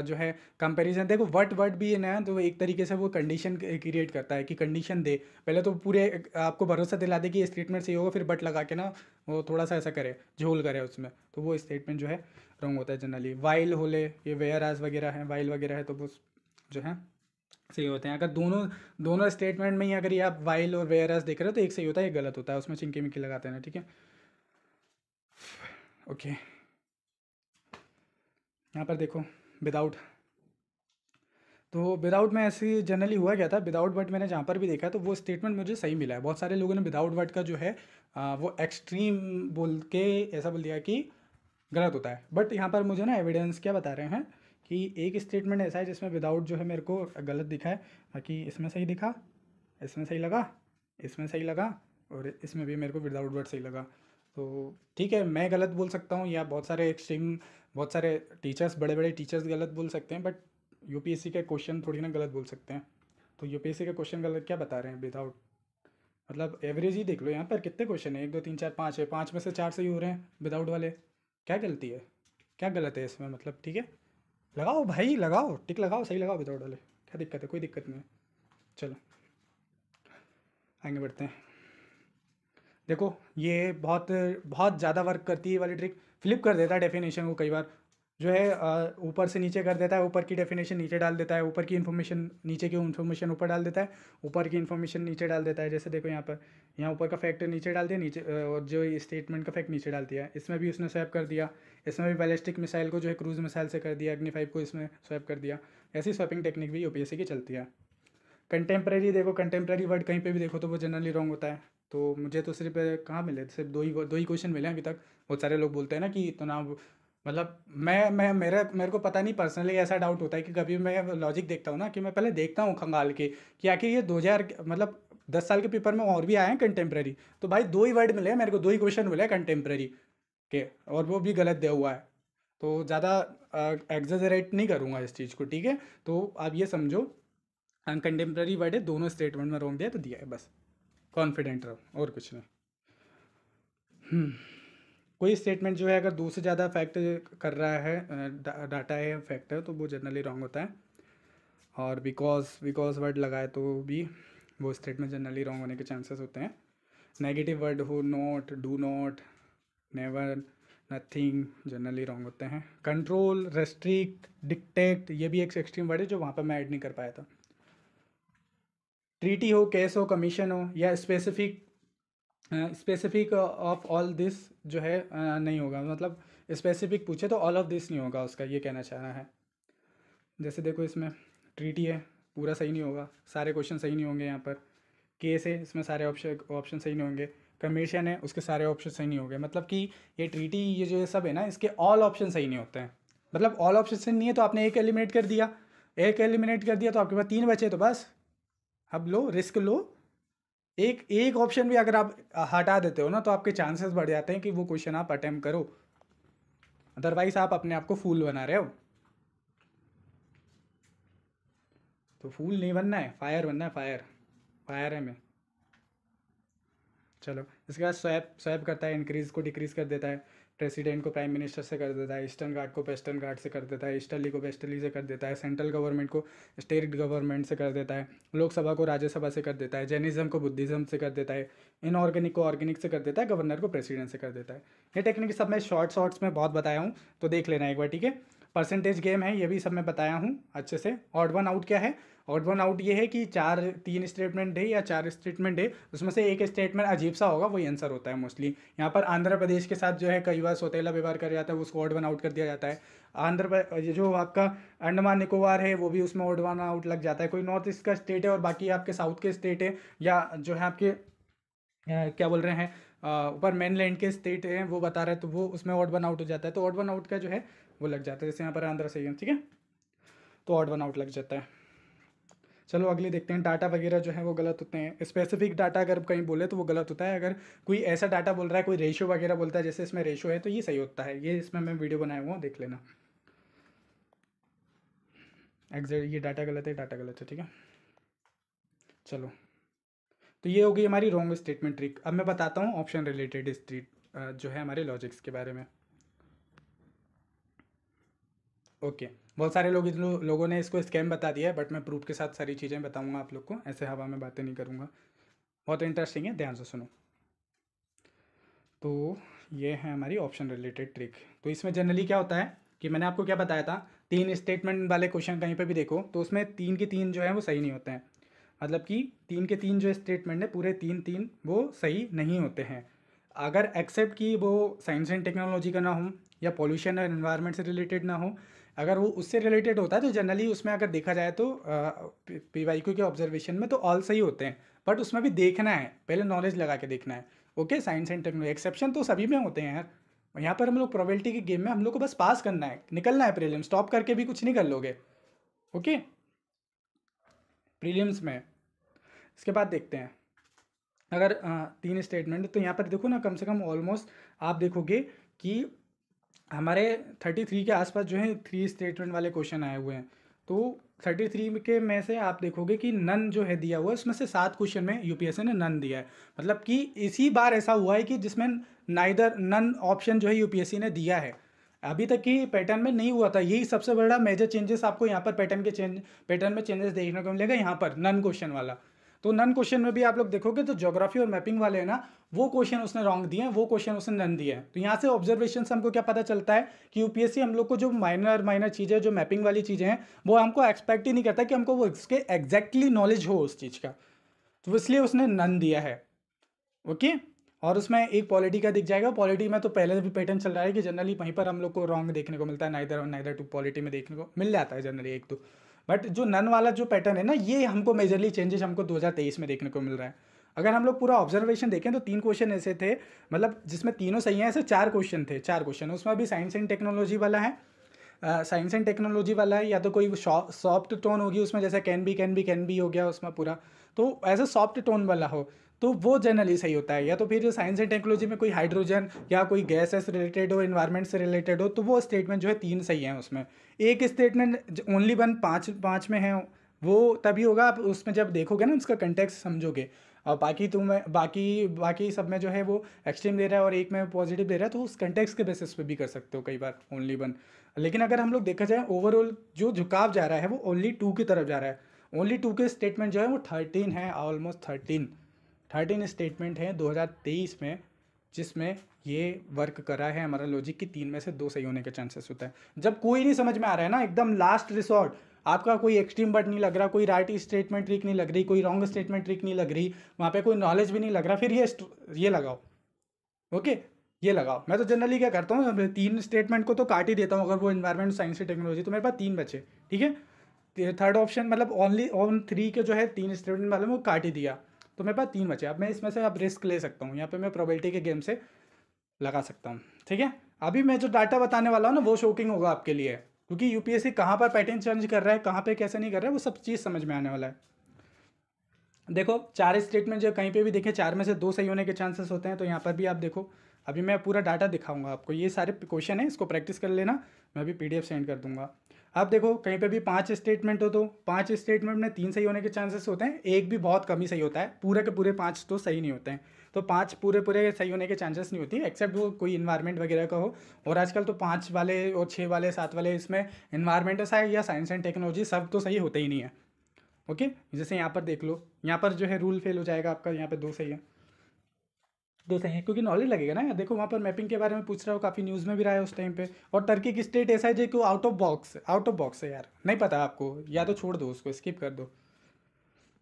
जो है कंपेरिजन देखो वट वर्ट भी है ना तो एक तरीके से वो कंडीशन क्रिएट करता है कि कंडीशन दे पहले तो पूरे आपको भरोसा दिला दे कि स्टेटमेंट सही होगा फिर बट लगा के ना वो थोड़ा सा ऐसा करे झोल करे उसमें तो वो स्टेटमेंट जो है रॉन्ग होता है जनरली वाइल होले ये वेयर आज वगैरह है वाइल वगैरह है तो वो जो है सही होते हैं अगर दोनों दोनों स्टेटमेंट में ही अगर ये आप वाइल और वेयर देख रहे हो तो एक सही होता है एक गलत होता है उसमें चिंकी मिंकी लगाते हैं ठीक है ओके यहाँ पर देखो विदाउट तो विदाउट में ऐसे जनरली हुआ क्या था विदाउट वर्ड मैंने जहाँ पर भी देखा तो वो स्टेटमेंट मुझे सही मिला है बहुत सारे लोगों ने विदाउट वर्ड का जो है वो एक्सट्रीम बोल के ऐसा बोल दिया कि गलत होता है बट यहाँ पर मुझे ना एविडेंस क्या बता रहे हैं कि एक स्टेटमेंट ऐसा है जिसमें विदाउट जो है मेरे को गलत दिखा है बाकी इसमें सही दिखा इसमें सही लगा इसमें सही लगा और इसमें भी मेरे को विदाउट वर्ड सही लगा तो ठीक है मैं गलत बोल सकता हूँ या बहुत सारे एक्सट्रीम बहुत सारे टीचर्स बड़े बड़े टीचर्स गलत बोल सकते हैं बट यू के क्वेश्चन थोड़ी ना गलत बोल सकते हैं तो यू के क्वेश्चन गलत क्या बता रहे हैं विदाउट मतलब एवरेज ही देख लो यहाँ पर कितने क्वेश्चन है एक दो तीन चार पाँच है पाँच में से चार सही हो रहे हैं विदाउट वाले क्या गलती है क्या गलत है इसमें मतलब ठीक है लगाओ भाई लगाओ टिक लगाओ सही लगाओ विदाउट वाले क्या दिक्कत है कोई दिक्कत नहीं है चलो आगे बढ़ते हैं देखो ये बहुत बहुत ज़्यादा वर्क करती है वाली ट्रिक फ्लिप कर देता है डेफिनेशन को कई बार जो है ऊपर से नीचे कर देता है ऊपर की डेफिनेशन नीचे डाल देता है ऊपर की इन्फॉर्मेशन नीचे की इन्फॉर्मेशन ऊपर डाल देता है ऊपर की इन्फॉर्मेशन नीचे डाल देता है जैसे देखो यहाँ पर यहाँ ऊपर का फैक्ट नीचे डाल दिया नीचे और जो स्टेटमेंट का फैक्ट नीचे डाल दिया इसमें भी उसने स्वैप कर दिया इसमें भी बैलिस्टिक मिसाइल को जो है क्रूज़ मिसाइल से कर दिया अग्नि फाइव को इसमें स्वैप कर दिया ऐसी स्वैपिंग टेक्निक भी यूपीएससी की चलती है कंटेम्प्रेरी देखो कंटेम्प्रेरी वर्ड कहीं पर भी देखो तो वो जनरली रॉन्ग होता है तो मुझे तो सिर्फ कहाँ मिले सिर्फ दो ही दो ही क्वेश्चन मिले अभी तक बहुत सारे लोग बोलते हैं ना कि इतना मतलब मैं मैं मेरा मेरे को पता नहीं पर्सनली ऐसा डाउट होता है कि कभी मैं लॉजिक देखता हूँ ना कि मैं पहले देखता हूँ खंगाल के कि आखिर ये दो हज़ार मतलब दस साल के पेपर में और भी आए हैं कंटेम्प्रेरी तो भाई दो ही वर्ड मिले मेरे को दो ही क्वेश्चन मिले कंटेम्प्रेरी ठीक है और वो भी गलत दिया हुआ है तो ज़्यादा एग्जरेट नहीं करूँगा इस चीज़ को ठीक है तो आप ये समझो कंटेम्प्रेरी वर्ड है दोनों स्टेटमेंट में रोंग दिया तो दिया है बस कॉन्फिडेंट रहो और कुछ नहीं हम्म, कोई स्टेटमेंट जो है अगर दो से ज़्यादा फैक्ट कर रहा है डाटा है फैक्ट है तो वो जनरली रॉन्ग होता है और बिकॉज बिकॉज वर्ड लगाए तो भी वो स्टेटमेंट जनरली रॉन्ग होने के चांसेस होते हैं नेगेटिव वर्ड हो not do not never nothing generally wrong होते हैं कंट्रोल रेस्ट्रिक्ट डिक्टेक्ट ये भी एक एक्सट्रीम वर्ड है जो वहाँ पर मैं ऐड नहीं कर पाया था ट्रीटी हो केस हो कमीशन हो या specific specific of all this जो है uh, नहीं होगा मतलब स्पेसिफिक पूछे तो ऑल ऑफ दिस नहीं होगा उसका ये कहना चाह रहा है जैसे देखो इसमें ट्रीटी है पूरा सही नहीं होगा सारे क्वेश्चन सही नहीं होंगे यहाँ पर केस है इसमें सारे ऑप्शन ऑप्शन सही नहीं होंगे कमीशन है उसके सारे ऑप्शन सही नहीं हो गए मतलब कि ये ट्रीटी ये जो सब है ना इसके ऑल ऑप्शन सही नहीं होते हैं मतलब ऑल ऑप्शन सही नहीं है तो आपने एक एलिमिनेट कर दिया एक एलिमिनेट कर दिया तो आपके पास तीन बचे तो बस अब लो रिस्क लो एक एक ऑप्शन भी अगर आप हटा देते हो ना तो आपके चांसेस बढ़ जाते हैं कि वो क्वेश्चन आप अटैम्प करो अदरवाइज आप अपने आप को फूल बना रहे हो तो फूल नहीं बनना है फायर बनना है फायर फायर है मैं चलो इसके बाद स्वैप स्वैप करता है इंक्रीज़ को डिक्रीज़ कर देता है प्रेसिडेंट को प्राइम मिनिस्टर से कर देता है ईस्टर्न गार्ड को वेस्टर्न गार्ड से कर देता है ईस्टर्ली को वेस्टर्ली से कर देता है सेंट्रल गवर्नमेंट को स्टेट गवर्नमेंट से कर देता है लोकसभा को राज्यसभा से कर देता है जैनिज्म को बुद्धिज्म से कर देता है इनऑर्गेनिक को ऑर्गेनिक से कर देता है गवर्नर को प्रेसिडेंट से कर देता है ये टेक्निक सब मैं शॉर्ट शॉर्ट्स में बहुत बताया हूँ तो देख लेना एक बार ठीक है परसेंटेज गेम है ये भी सब मैं बताया हूँ अच्छे से ऑड वन आउट क्या है ऑड वन आउट ये है कि चार तीन स्टेटमेंट है या चार स्टेटमेंट है उसमें से एक स्टेटमेंट अजीब सा होगा वही आंसर होता है मोस्टली यहाँ पर आंध्र प्रदेश के साथ जो है कई बार सोतेला व्यवहार कर जाता है उसको ऑड वन आउट कर दिया जाता है आंध्र जो आपका अंडमान निकोबार है वो भी उसमें ऑड वन आउट लग जाता है कोई नॉर्थ ईस्ट का स्टेट है और बाकी आपके साउथ के स्टेट है या जो है आपके क्या बोल रहे हैं ऊपर मेन लैंड के स्टेट हैं वो बता रहे हैं तो वो उसमें ऑड वन आउट हो जाता है तो ऑड वन आउट का जो है वो लग जाता है जैसे यहाँ पर आंध्र से ठीक है तो ऑड वन आउट लग जाता है चलो अगले देखते हैं डाटा वगैरह जो है वो गलत होते हैं स्पेसिफिक डाटा अगर कहीं बोले तो वो गलत होता है अगर कोई ऐसा डाटा बोल रहा है कोई रेशो वगैरह बोलता है जैसे इसमें रेशो है तो ये सही होता है ये इसमें मैं वीडियो बनाया हुआ देख लेना एग्जैक्ट ये डाटा गलत है डाटा गलत है ठीक है चलो तो ये होगी हमारी रॉन्ग स्टेटमेंट ट्रिक अब मैं बताता हूँ ऑप्शन रिलेटेड स्ट्रीट जो है हमारे लॉजिक्स के बारे में ओके बहुत सारे लोग लो, लोगों ने इसको स्कैम बता दिया है बट मैं प्रूफ के साथ सारी चीज़ें बताऊँगा आप लोग को ऐसे हवा में बातें नहीं करूँगा बहुत इंटरेस्टिंग है ध्यान से सुनो तो ये है हमारी ऑप्शन रिलेटेड ट्रिक तो इसमें जनरली क्या होता है कि मैंने आपको क्या बताया था तीन स्टेटमेंट वाले क्वेश्चन कहीं पर भी देखो तो उसमें तीन के तीन जो है वो सही नहीं होते हैं मतलब कि तीन के तीन जो स्टेटमेंट है पूरे तीन तीन वो सही नहीं होते हैं अगर एक्सेप्ट कि वो साइंस एंड टेक्नोलॉजी का ना हो या पॉल्यूशन और इन्वायरमेंट से रिलेटेड ना हो अगर वो उससे रिलेटेड होता है तो जनरली उसमें अगर देखा जाए तो पी वाई क्यू के ऑब्जर्वेशन में तो ऑल सही होते हैं बट उसमें भी देखना है पहले नॉलेज लगा के देखना है okay science and technology exception तो सभी में होते हैं यार यहाँ पर हम लोग प्रोबेबिलिटी के गेम में हम लोग को बस पास करना है निकलना है प्रीलियम स्टॉप करके भी कुछ नहीं कर लोगे ओके प्रीलिम्स में इसके बाद देखते हैं अगर तीन स्टेटमेंट तो यहाँ पर देखो ना कम से कम ऑलमोस्ट आप देखोगे कि हमारे थर्टी थ्री के आसपास जो है थ्री स्टेटमेंट वाले क्वेश्चन आए हुए हैं तो थर्टी थ्री के में से आप देखोगे कि नन जो है दिया हुआ है उसमें से सात क्वेश्चन में यूपीएससी ने नन दिया है मतलब कि इसी बार ऐसा हुआ है कि जिसमें नाइदर नन ऑप्शन जो है यूपीएससी ने दिया है अभी तक की पैटर्न में नहीं हुआ था यही सबसे बड़ा मेजर चेंजेस आपको यहाँ पर पैटर्न के चेंज पैटर्न में चेंजेस देखने को मिलेगा यहाँ पर नन क्वेश्चन वाला तो नन क्वेश्चन में भी आप लोग देखोगे तो ज्योग्राफी और मैपिंग वाले हैं ना वो क्वेश्चन उसने रॉन्ग दिए हैं वो क्वेश्चन उसने नन दिए हैं तो यहाँ से ऑब्जर्वेशन से हमको क्या पता चलता है कि यूपीएससी हम लोग को जो माइनर माइनर चीज़ें जो मैपिंग वाली चीज़ें हैं वो हमको एक्सपेक्ट ही नहीं करता कि हमको वो उसके एग्जैक्टली नॉलेज हो उस चीज़ का तो इसलिए उसने नन दिया है ओके और उसमें एक पॉलिटी का दिख जाएगा पॉलिटी में तो पहले भी पैटर्न चल रहा है कि जनरली वहीं पर हम लोग को रॉन्ग देखने को मिलता है नाइदर नाइदर टू पॉलिटी में देखने को मिल जाता है जनरली एक तो बट जो नन वाला जो पैटर्न है ना ये हमको मेजरली चेंजेस हमको 2023 में देखने को मिल रहा है अगर हम लोग पूरा ऑब्जर्वेशन देखें तो तीन क्वेश्चन ऐसे थे मतलब जिसमें तीनों सही हैं ऐसे चार क्वेश्चन थे चार क्वेश्चन उसमें भी साइंस एंड टेक्नोलॉजी वाला है साइंस एंड टेक्नोलॉजी वाला है या तो कोई सॉफ्ट टोन होगी उसमें जैसे can be can be can be हो गया उसमें पूरा तो ऐसा सॉफ्ट टोन वाला हो तो वो जनरली सही होता है या तो फिर जो साइंस एंड टेक्नोलॉजी में कोई हाइड्रोजन या कोई से रिलेटेड हो इन्वायरमेंट से रिलेटेड हो तो वो स्टेटमेंट जो है तीन सही हैं उसमें एक स्टेटमेंट ओनली वन पाँच पाँच में है वो तभी होगा आप उसमें जब देखोगे ना उसका कंटेक्स समझोगे और बाकी तुम बाकी बाकी सब में जो है वो एक्सट्रीम दे रहा है और एक में पॉजिटिव दे रहा है तो उस कंटेक्स के बेसिस पे भी कर सकते हो कई बार ओनली वन लेकिन अगर हम लोग देखा जाए ओवरऑल जो झुकाव जा रहा है वो ओनली टू की तरफ जा रहा है ओनली टू के स्टेटमेंट जो है वो थर्टीन है ऑलमोस्ट थर्टीन थर्टीन स्टेटमेंट हैं दो में जिसमें ये वर्क करा है हमारा लॉजिक कि तीन में से दो सही होने के चांसेस होता है जब कोई नहीं समझ में आ रहा है ना एकदम लास्ट रिसोर्ट आपका कोई एक्सट्रीम बट नहीं लग रहा कोई राइट स्टेटमेंट ट्रिक नहीं लग रही कोई रॉन्ग स्टेटमेंट ट्रिक नहीं लग रही वहाँ पे कोई नॉलेज भी नहीं लग रहा फिर ये ये लगाओ ओके ये लगाओ मैं तो जनरली क्या करता हूँ तीन स्टेटमेंट को तो काट ही देता हूँ अगर वो इन्वायरमेंट साइंस एंड टेक्नोलॉजी तो मेरे पास तीन बचे ठीक है थर्ड ऑप्शन मतलब ओनली ऑन थ्री के जो है तीन स्टेटमेंट मतलब वाले वो काट ही दिया तो मेरे पास तीन बचे अब मैं इसमें से अब रिस्क ले सकता हूँ यहाँ पे मैं प्रोबेबिलिटी के गेम से लगा सकता हूँ ठीक है अभी मैं जो डाटा बताने वाला हूँ ना वो शॉकिंग होगा आपके लिए क्योंकि यूपीएससी कहाँ पर पैटर्न चेंज कर रहा है कहाँ पे कैसे नहीं कर रहा है वो सब चीज़ समझ में आने वाला है देखो चार स्टेट में जो कहीं पे भी देखें चार में से दो सही होने के चांसेस होते हैं तो यहाँ पर भी आप देखो अभी मैं पूरा डाटा दिखाऊंगा आपको ये सारे क्वेश्चन है इसको प्रैक्टिस कर लेना मैं अभी पीडीएफ सेंड कर दूंगा अब देखो कहीं पे भी पांच स्टेटमेंट हो तो पांच स्टेटमेंट में तीन सही होने के चांसेस होते हैं एक भी बहुत कम ही सही होता है पूरे के पूरे पांच तो सही नहीं होते हैं तो पांच पूरे पूरे सही होने के चांसेस नहीं होती एक्सेप्ट वो कोई इन्वायरमेंट वगैरह का हो और आजकल तो पाँच वाले और छः वाले सात वाले इसमें इन्वायरमेंट या साइंस एंड टेक्नोलॉजी सब तो सही होते ही नहीं है ओके जैसे यहाँ पर देख लो यहाँ पर जो है रूल फेल हो जाएगा आपका यहाँ पर दो सही है सही है क्योंकि नॉलेज लगेगा ना देखो वहाँ पर मैपिंग के बारे में पूछ रहा हो काफ़ी न्यूज़ में भी रहा है उस टाइम पे और टर्की की स्टेट ऐसा है जो out of box out of box है यार नहीं पता आपको या तो छोड़ दो उसको स्किप कर दो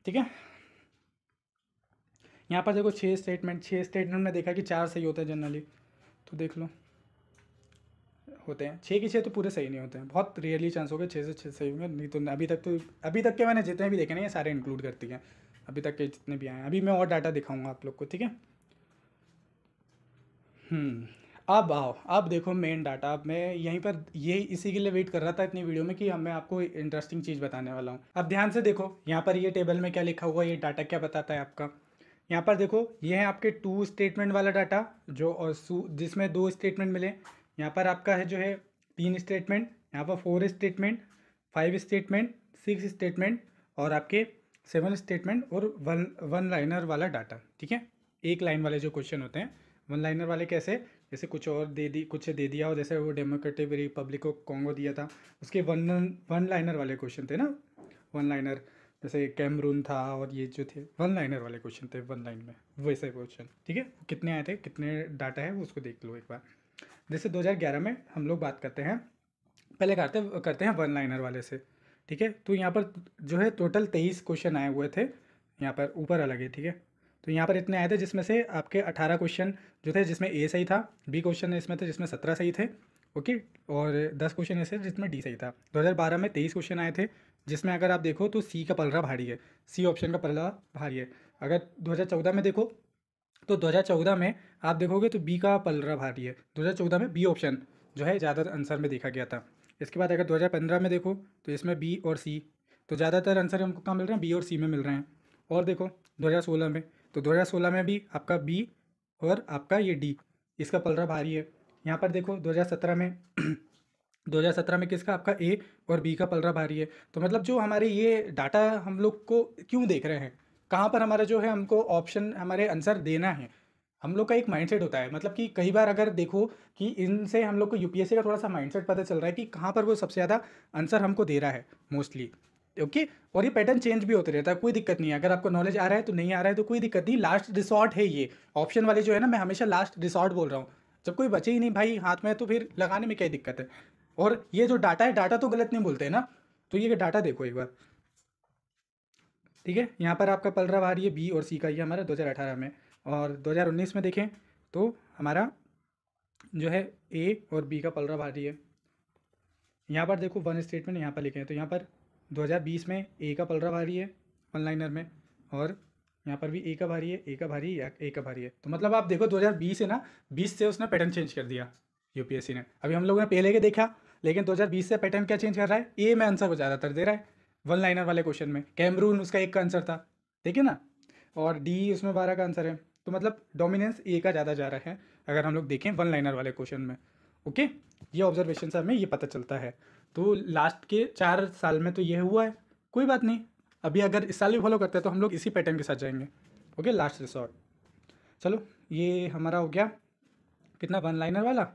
ठीक है यहाँ पर देखो छः स्टेटमेंट छः स्टेटमेंट में देखा कि चार सही होते हैं जनरली तो देख लो होते हैं छः के छः तो पूरे सही नहीं होते हैं बहुत रेयरली चांस गए छः से छः सही होंगे नहीं तो अभी तक तो अभी तक के मैंने जितने भी देखे ना ये सारे इंक्लूड करती हैं अभी तक के जितने भी आए हैं अभी मैं और डाटा दिखाऊंगा आप लोग को ठीक है हम्म। अब आओ अब देखो मेन डाटा अब मैं यहीं पर ये इसी के लिए वेट कर रहा था इतनी वीडियो में कि मैं आपको इंटरेस्टिंग चीज़ बताने वाला हूँ अब ध्यान से देखो यहाँ पर ये टेबल में क्या लिखा हुआ ये डाटा क्या बताता है आपका यहाँ पर देखो ये है आपके टू स्टेटमेंट वाला डाटा जो और जिसमें दो स्टेटमेंट मिले यहाँ पर आपका है जो है तीन स्टेटमेंट यहाँ पर four statement five statement six statement और आपके सेवन स्टेटमेंट और वन वन लाइनर वाला डाटा ठीक है एक लाइन वाले जो क्वेश्चन होते हैं वन लाइनर वाले कैसे जैसे कुछ और दे दी कुछ दे दिया हो जैसे वो डेमोक्रेटिक रिपब्लिक को कॉन्गो दिया था उसके वन वन लाइनर वाले क्वेश्चन थे ना वन लाइनर जैसे कैमरून था और ये जो थे वन लाइनर वाले क्वेश्चन थे वन लाइन में वैसे क्वेश्चन ठीक है कितने आए थे कितने डाटा है वो उसको देख लो एक बार जैसे 2011 में हम लोग बात करते हैं पहले करते करते हैं वन लाइनर वाले से ठीक है तो यहाँ पर जो है टोटल तेईस क्वेश्चन आए हुए थे यहाँ पर ऊपर अलग है ठीक है तो यहाँ पर इतने आए थे जिसमें से आपके अठारह क्वेश्चन जो थे जिसमें ए सही था बी क्वेश्चन इसमें थे जिसमें सत्रह सही थे ओके और दस क्वेश्चन ऐसे जिसमें डी सही था 2012 में तेईस क्वेश्चन आए थे जिसमें अगर आप देखो तो सी का पलरा भारी है सी ऑप्शन का पलरा भारी है अगर 2014 में देखो तो 2014 में आप देखोगे तो बी का पलरा भारी है 2014 में बी ऑप्शन जो है ज़्यादातर आंसर में देखा गया था इसके बाद अगर 2015 में देखो तो इसमें बी और सी तो ज़्यादातर आंसर हमको कहाँ मिल रहे हैं बी और सी में मिल रहे हैं और देखो 2016 में तो 2016 में भी आपका बी और आपका ये डी इसका पलरा भारी है यहाँ पर देखो 2017 में 2017 में किसका आपका ए और बी का पलरा भारी है तो मतलब जो हमारे ये डाटा हम लोग को क्यों देख रहे हैं कहाँ पर हमारा जो है हमको ऑप्शन हमारे आंसर देना है हम लोग का एक माइंडसेट होता है मतलब कि कई बार अगर देखो कि इनसे हम लोग को यूपीएससी का थोड़ा सा माइंडसेट पता चल रहा है कि कहाँ पर वो सबसे ज़्यादा आंसर हमको दे रहा है मोस्टली ओके और ये पैटर्न चेंज भी होते रहता है कोई दिक्कत नहीं है अगर आपको नॉलेज आ रहा है तो नहीं आ रहा है तो कोई दिक्कत नहीं लास्ट रिसॉर्ट है ये ऑप्शन वाले जो है ना मैं हमेशा लास्ट रिसॉर्ट बोल रहा हूँ जब कोई बचे ही नहीं भाई हाथ में तो फिर लगाने में क्या दिक्कत है और ये जो डाटा है डाटा तो गलत नहीं बोलते ना तो ये डाटा देखो एक बार ठीक है यहाँ पर आपका पल रहा है बी और सी का ये हमारा दो में और दो में देखें तो हमारा जो है ए और बी का पल रहा भारी है यहाँ पर देखो वन स्टेटमेंट यहाँ पर लिखे हैं तो यहाँ पर 2020 में ए का पलरा भारी है वन लाइनर में और यहाँ पर भी ए का भारी है ए का भारी या ए का भारी है तो मतलब आप देखो 2020 है ना 20 से उसने पैटर्न चेंज कर दिया यूपीएससी ने अभी हम लोगों ने पहले के देखा लेकिन 2020 से पैटर्न क्या चेंज कर रहा है ए में आंसर को ज़्यादातर दे रहा है वन लाइनर वाले क्वेश्चन में कैमरून उसका एक का आंसर था ठीक है ना और डी उसमें बारह का आंसर है तो मतलब डोमिनेंस ए का ज़्यादा जा रहा है अगर हम लोग देखें वन लाइनर वाले क्वेश्चन में ओके ये ऑब्जर्वेशन से हमें ये पता चलता है तो लास्ट के चार साल में तो ये हुआ है कोई बात नहीं अभी अगर इस साल भी फॉलो करते हैं तो हम लोग इसी पैटर्न के साथ जाएंगे ओके लास्ट रिसोर्ट चलो ये हमारा हो गया कितना वन लाइनर वाला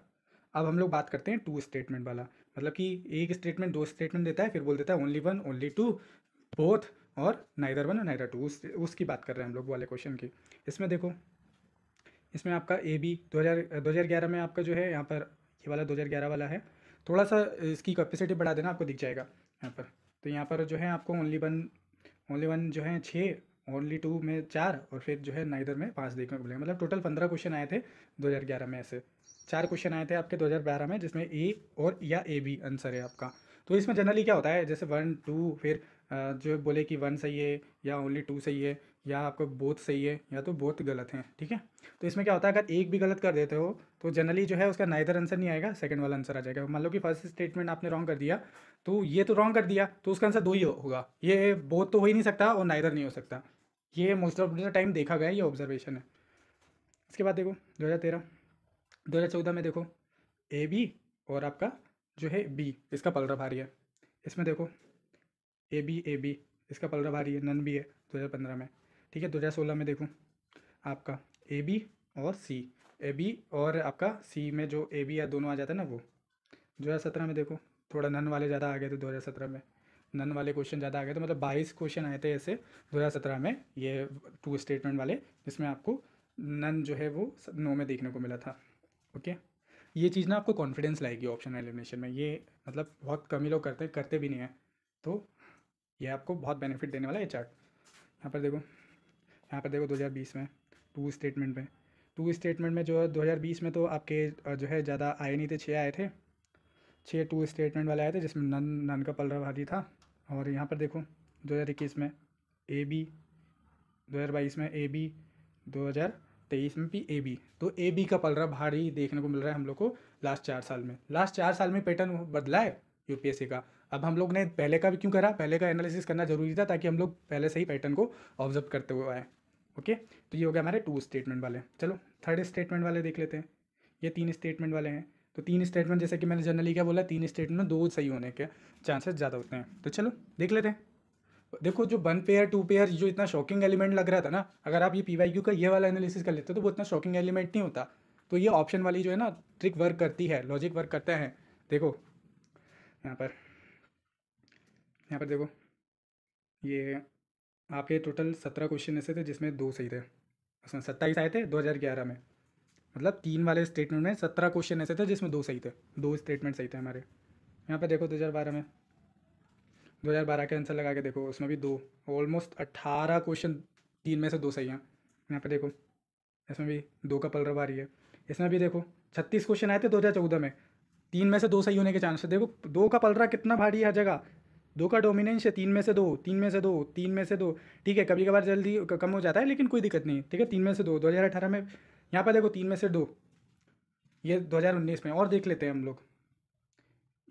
अब हम लोग बात करते हैं टू स्टेटमेंट वाला मतलब कि एक स्टेटमेंट दो स्टेटमेंट देता है फिर बोल देता है only one only two both और नाइदर वन और नाइदर टू उस उसकी बात कर रहे हैं हम लोग वाले क्वेश्चन की इसमें देखो इसमें आपका ए बी दो हज़ार दो हज़ार ग्यारह में आपका जो है यहाँ पर ये वाला दो हज़ार ग्यारह वाला है थोड़ा सा इसकी कैपेसिटी बढ़ा देना आपको दिख जाएगा यहाँ पर तो यहाँ पर जो है आपको ओनली वन ओनली वन जो है छः ओनली टू में चार और फिर जो है नाइदर में पाँच देखने को मिलेगा मतलब टोटल पंद्रह क्वेश्चन आए थे ग्यारह में ऐसे चार क्वेश्चन आए थे आपके बारह में जिसमें ए और या ए बी आंसर है आपका तो इसमें जनरली क्या होता है जैसे वन टू फिर जो बोले कि वन सही है या ओनली टू सही है या आपका बहुत सही है या तो बहुत गलत है ठीक है तो इसमें क्या होता है अगर एक भी गलत कर देते हो तो जनरली जो है उसका नाइदर आंसर नहीं आएगा सेकंड वाला आंसर आ जाएगा मान लो कि फर्स्ट स्टेटमेंट आपने रॉन्ग कर दिया तो ये तो रॉन्ग कर दिया तो उसका आंसर दो ही होगा ये बोथ तो हो ही नहीं सकता और नाइदर नहीं हो सकता ये मोस्ट ऑफ द टाइम देखा गया ये ऑब्जर्वेशन है इसके बाद देखो दो हज़ार तेरह दो हज़ार चौदह में देखो ए बी और आपका जो है बी इसका पलर भारी है इसमें देखो ए बी ए बी इसका पलर भारी है नन भी है दो हज़ार पंद्रह में ठीक है दो हज़ार सोलह में देखूँ आपका ए बी और सी ए बी और आपका सी में जो ए बी या दोनों आ जाता है ना वो दो हज़ार सत्रह में देखो थोड़ा नन वाले ज़्यादा आ गए थे दो हज़ार सत्रह में नन वाले क्वेश्चन ज़्यादा आ गए थे मतलब बाईस क्वेश्चन आए थे ऐसे दो हज़ार सत्रह में ये टू स्टेटमेंट वाले जिसमें आपको नन जो है वो नो में देखने को मिला था ओके ये चीज़ ना आपको कॉन्फिडेंस लाएगी ऑप्शन एलिमिनेशन में ये मतलब बहुत कम ही लोग करते करते भी नहीं है तो ये आपको बहुत बेनिफिट देने वाला है चार्ट यहाँ पर देखो यहाँ पर देखो 2020 में टू स्टेटमेंट में टू स्टेटमेंट में जो है 2020 में तो आपके जो है ज़्यादा आए नहीं थे छः आए थे छः टू स्टेटमेंट वाले आए थे जिसमें नन नन का पलरा भाजी था और यहाँ पर देखो दो हज़ार इक्कीस में ए बी दो हज़ार बाईस में ए बी दो हज़ार तेईस में भी ए बी तो ए बी का पलरा भारी देखने को मिल रहा है हम लोग को लास्ट चार साल में लास्ट चार साल में पैटर्न बदला है यू पी एस सी का अब हम लोग ने पहले का भी क्यों करा पहले का एनालिसिस करना जरूरी था ताकि हम लोग पहले से ही पैटर्न को ऑब्जर्व करते हुए आए ओके तो ये हो गया हमारे टू स्टेटमेंट वाले चलो थर्ड स्टेटमेंट वाले देख लेते हैं ये तीन स्टेटमेंट वाले हैं तो तीन स्टेटमेंट जैसे कि मैंने जनरली क्या बोला तीन स्टेटमेंट में दो सही होने के चांसेस ज़्यादा होते हैं तो चलो देख लेते हैं देखो जो वन पेयर टू पेयर जो इतना शॉकिंग एलिमेंट लग रहा था ना अगर आप ये पी वाई क्यू का ये वाला एनालिसिस कर लेते तो वो इतना शॉकिंग एलिमेंट नहीं होता तो ये ऑप्शन वाली जो है ना ट्रिक वर्क करती है लॉजिक वर्क करता है देखो यहाँ पर यहाँ पर देखो ये आपके टोटल सत्रह क्वेश्चन ऐसे थे जिसमें दो सही थे उसमें सत्ताईस आए थे दो हज़ार ग्यारह में मतलब तीन वाले स्टेटमेंट में सत्रह क्वेश्चन ऐसे थे जिसमें दो सही थे दो स्टेटमेंट सही थे हमारे यहाँ पर देखो दो हज़ार बारह में दो हज़ार बारह के आंसर लगा के देखो उसमें भी दो ऑलमोस्ट अट्ठारह क्वेश्चन तीन में से दो सही हैं यहाँ पर देखो इसमें भी दो का पल आ रही है इसमें भी देखो छत्तीस क्वेश्चन आए थे दो हज़ार चौदह में तीन में से दो सही होने के चांस है देखो दो का पलरा कितना भारी है जगह दो का डोमिनेंस है तीन में से दो तीन में से दो तीन में से दो ठीक है कभी कभार जल्दी कम हो जाता है लेकिन कोई दिक्कत नहीं ठीक है तीन में से दो दो हज़ार अठारह में यहाँ पर देखो तीन में से दो ये दो हज़ार उन्नीस में और देख लेते हैं हम लोग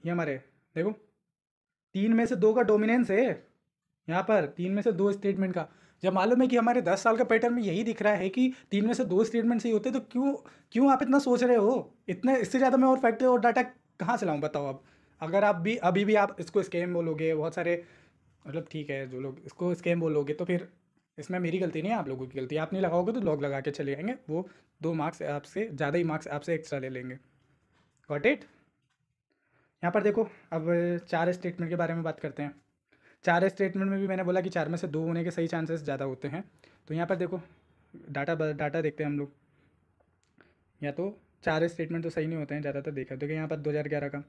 ये हमारे देखो तीन में से दो का डोमिनेंस है यहाँ पर तीन में से दो स्टेटमेंट का जब मालूम है कि हमारे दस साल का पैटर्न में यही दिख रहा है कि तीन में से दो स्टेटमेंट सही होते तो क्यों क्यों आप इतना सोच रहे हो इतने इससे ज़्यादा मैं और फैक्ट्री और डाटा कहाँ से लाऊँ बताओ आप अगर आप भी अभी भी आप इसको स्कैम बोलोगे बहुत सारे मतलब ठीक है जो लोग इसको स्कैम बोलोगे तो फिर इसमें मेरी गलती नहीं है आप लोगों की गलती आप नहीं लगाओगे तो लॉग लगा के चले जाएंगे वो दो मार्क्स आपसे ज़्यादा ही मार्क्स आपसे एक्स्ट्रा ले लेंगे वॉट इट यहाँ पर देखो अब चार स्टेटमेंट के बारे में बात करते हैं चार स्टेटमेंट में भी मैंने बोला कि चार में से दो होने के सही चांसेस ज़्यादा होते हैं तो यहाँ पर देखो डाटा डाटा देखते हैं हम लोग या तो चार स्टेटमेंट तो सही नहीं होते हैं ज़्यादातर देखा देखिए यहाँ पर दो हज़ार ग्यारह का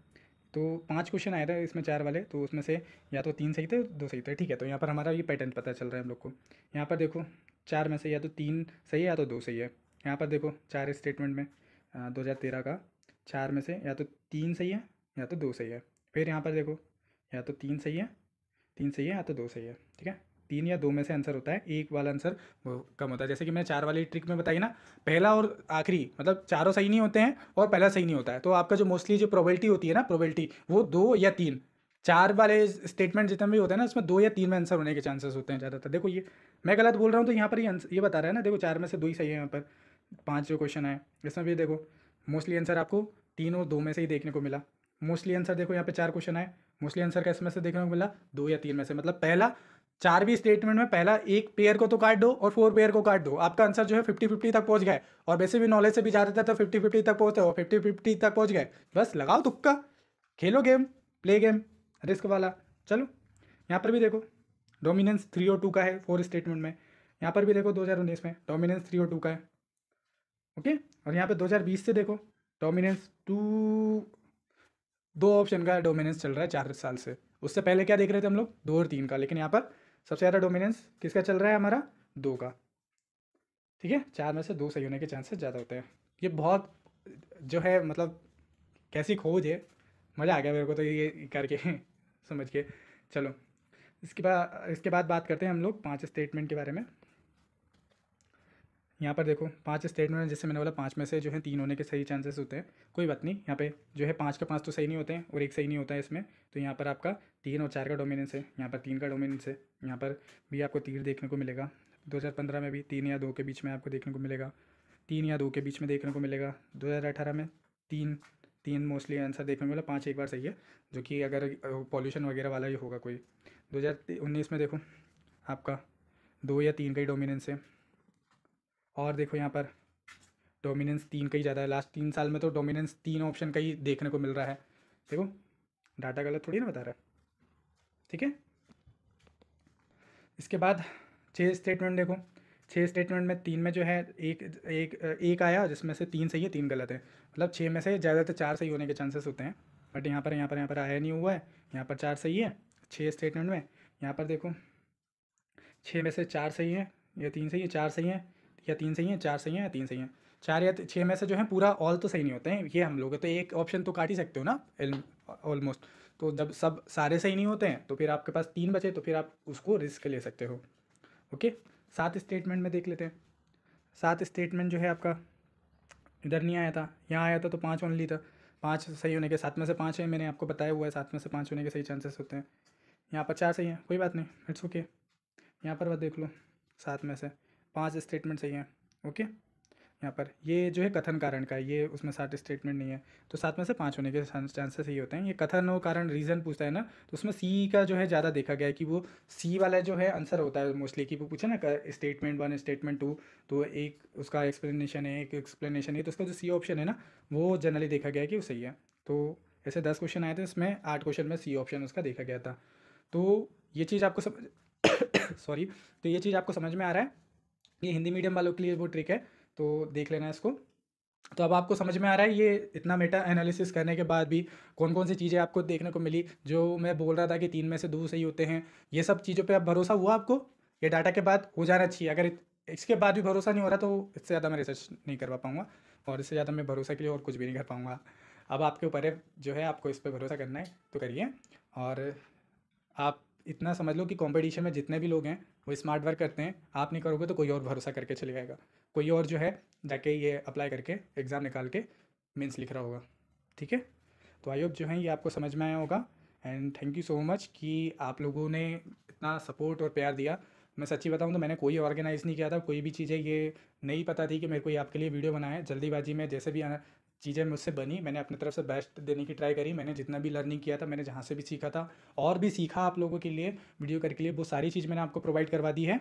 तो पांच क्वेश्चन आए थे इसमें चार वाले तो उसमें से या तो तीन सही थे दो सही थे ठीक है तो यहाँ पर हमारा ये पैटर्न पता चल रहा है हम लोग को यहाँ पर देखो चार में से या तो तीन सही है या तो दो सही है यहाँ पर देखो चार स्टेटमेंट में दो हज़ार तेरह का चार में से या तो तीन सही है या तो दो सही है फिर यहाँ पर देखो या तो तीन सही है तीन सही है या तो दो सही है ठीक है तीन या दो में से आंसर होता है एक वाला आंसर कम होता है जैसे कि मैंने चार वाली ट्रिक में बताई ना पहला और आखिरी मतलब चारों सही नहीं होते हैं और पहला सही नहीं होता है तो आपका जो मोस्टली जो प्रोबेबिलिटी होती है ना प्रोबेबिलिटी वो दो या तीन चार वाले स्टेटमेंट जितने भी होते हैं ना उसमें दो या तीन में आंसर होने के चांसेस होते हैं ज़्यादातर देखो ये मैं गलत बोल रहा हूँ तो यहाँ पर ये ये बता रहा है ना देखो चार में से दो ही सही है यहाँ पर पाँच जो क्वेश्चन आए इसमें भी देखो मोस्टली आंसर आपको तीन और दो में से ही देखने को मिला मोस्टली आंसर देखो यहाँ पे चार क्वेश्चन आए मोस्टली आंसर का इसमें से देखने को मिला दो या तीन में से मतलब पहला चार भी स्टेटमेंट में पहला एक पेयर को तो काट दो और फोर पेयर को काट दो आपका आंसर जो है फिफ्टी फिफ्टी तक पहुंच गए और वैसे भी नॉलेज से भी जाते थे तो फिफ्टी फिफ्टी तक पहुंचते हो फिफ्टी फिफ्टी तक पहुंच गए बस लगाओ तुक्का खेलो गेम प्ले गेम रिस्क वाला चलो यहाँ पर भी देखो डोमिनेंस थ्री और टू का है फोर स्टेटमेंट में यहाँ पर भी देखो दो हज़ार उन्नीस में डोमिनेंस थ्री और टू का है ओके और यहाँ पर दो हज़ार बीस से देखो डोमिनेंस टू दो ऑप्शन का डोमिनेंस चल रहा है चार साल से उससे पहले क्या देख रहे थे हम लोग दो और तीन का लेकिन यहाँ पर सबसे ज़्यादा डोमिनेंस किसका चल रहा है हमारा दो का ठीक है चार में से दो सही होने के चांसेस ज़्यादा होते हैं ये बहुत जो है मतलब कैसी खोज है मज़ा आ गया मेरे को तो ये करके समझ के चलो इसके बाद इसके बाद बात करते हैं हम लोग पांच स्टेटमेंट के बारे में यहाँ पर देखो पांच स्टेटमेंट में जैसे मैंने बोला पांच में से जो है तीन होने के सही चांसेस होते हैं कोई बात नहीं यहाँ पे जो है पांच का पांच तो सही नहीं होते हैं और एक सही नहीं होता है इसमें तो यहाँ पर आपका तीन और चार का डोमिनेंस है यहाँ पर तीन का डोमिनेंस है यहाँ पर भी आपको तीर देखने को मिलेगा दो में भी तीन या दो के बीच में आपको देखने को मिलेगा तीन या दो के बीच में देखने को मिलेगा दो में तीन तीन मोस्टली आंसर देखने को मिला पाँच एक बार सही है जो कि अगर पॉल्यूशन वगैरह वाला ही होगा कोई दो में देखो आपका दो या तीन का ही डोमिनेंस है और देखो यहाँ पर डोमिनेंस तीन का ही ज़्यादा है लास्ट तीन साल में तो डोमिनेंस तीन ऑप्शन का ही देखने को मिल रहा है देखो डाटा गलत थोड़ी ना बता रहा है ठीक है इसके बाद छः स्टेटमेंट देखो छः स्टेटमेंट में तीन में जो है एक एक एक आया जिसमें से तीन सही है तीन गलत है मतलब छः में से ज़्यादातर चार सही होने के चांसेस होते हैं बट यहाँ पर यहाँ पर यहाँ पर आया नहीं हुआ है यहाँ पर चार सही है छः स्टेटमेंट में यहाँ पर देखो छः में से चार सही है या तीन सही है चार सही है या तीन सही हैं चार सही हैं या तीन सही हैं चार या छः में से जो है पूरा ऑल तो सही नहीं होते हैं ये हम लोग तो एक ऑप्शन तो काट ही सकते हो ना ऑलमोस्ट तो जब सब सारे सही नहीं होते हैं तो फिर आपके पास तीन बचे तो फिर आप उसको रिस्क ले सकते हो ओके सात स्टेटमेंट में देख लेते हैं सात स्टेटमेंट जो है आपका इधर नहीं आया था यहाँ आया था तो पाँच ओनली था पाँच सही होने के सात में से पाँच है मैंने आपको बताया हुआ है सात में से पाँच होने के सही चांसेस होते हैं यहाँ पर चार सही हैं कोई बात नहीं इट्स ओके यहाँ पर वह देख लो सात में से पाँच स्टेटमेंट सही हैं ओके यहाँ पर ये जो है कथन कारण का है ये उसमें सात स्टेटमेंट नहीं है तो सात में से पाँच होने के चांसेस ही होते हैं ये कथन और कारण रीज़न पूछता है ना तो उसमें सी का जो है ज़्यादा देखा गया है कि वो सी वाला जो है आंसर होता है मोस्टली कि वो पूछे ना स्टेटमेंट वन स्टेटमेंट टू तो एक उसका एक्सप्लेनेशन है एक एक्सप्लेनेशन है तो उसका जो सी ऑप्शन है ना वो जनरली देखा गया है कि वो सही है तो ऐसे दस क्वेश्चन आए थे इसमें आठ क्वेश्चन में सी ऑप्शन उसका देखा गया था तो ये चीज़ आपको समझ सॉरी तो ये चीज़ आपको समझ में आ रहा है ये हिंदी मीडियम वालों के लिए वो ट्रिक है तो देख लेना इसको तो अब आपको समझ में आ रहा है ये इतना मेटा एनालिसिस करने के बाद भी कौन कौन सी चीज़ें आपको देखने को मिली जो मैं बोल रहा था कि तीन में से दो सही होते हैं ये सब चीज़ों पे अब भरोसा हुआ आपको ये डाटा के बाद हो जाना चाहिए अगर इसके बाद भी भरोसा नहीं हो रहा तो इससे ज़्यादा मैं रिसर्च नहीं करवा पाऊँगा और इससे ज़्यादा मैं भरोसा के लिए और कुछ भी नहीं कर पाऊँगा अब आपके ऊपर है जो है आपको इस पर भरोसा करना है तो करिए और आप इतना समझ लो कि कंपटीशन में जितने भी लोग हैं वो स्मार्ट वर्क करते हैं आप नहीं करोगे तो कोई और भरोसा करके चले जाएगा कोई और जो है जाके ये अप्लाई करके एग्ज़ाम निकाल के मीन्स लिख रहा होगा ठीक है तो आई होप जो है ये आपको समझ में आया होगा and thank you so much कि आप लोगों ने इतना सपोर्ट और प्यार दिया मैं सच्ची बताऊं तो मैंने कोई ऑर्गेनाइज़ नहीं किया था कोई भी चीज़ें ये नहीं पता थी कि मेरे को ये आपके लिए वीडियो बनाए जल्दीबाजी में जैसे भी चीज़ें मुझसे बनी मैंने अपनी तरफ से बेस्ट देने की ट्राई करी मैंने जितना भी लर्निंग किया था मैंने जहाँ से भी सीखा था और भी सीखा आप लोगों के लिए वीडियो करके लिए वो सारी चीज़ मैंने आपको प्रोवाइड करवा दी है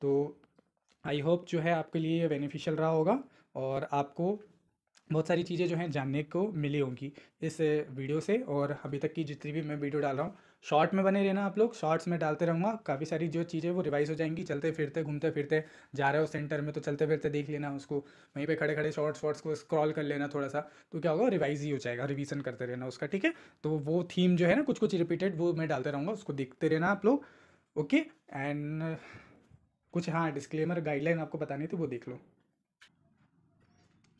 तो आई होप जो है आपके लिए बेनिफिशियल रहा होगा और आपको बहुत सारी चीज़ें जो हैं जानने को मिली होंगी इस वीडियो से और अभी तक की जितनी भी मैं वीडियो डाल रहा हूँ शॉर्ट में बने रहना आप लोग शॉर्ट्स में डालते रहूँगा काफ़ी सारी जो चीज़ें वो रिवाइज हो जाएंगी चलते फिरते घूमते फिरते जा रहे हो सेंटर में तो चलते फिरते देख लेना उसको वहीं पर खड़े खड़े शॉर्ट्स शॉर्ट्स को स्क्रॉल कर लेना थोड़ा सा तो क्या होगा रिवाइज ही हो जाएगा रिविजन करते रहना उसका ठीक है तो वो थीम जो है ना कुछ कुछ रिपीटेड वो मैं डालते रहूँगा उसको देखते रहना आप लोग ओके एंड कुछ हाँ डिस्क्लेमर गाइडलाइन आपको बतानी थी वो देख लो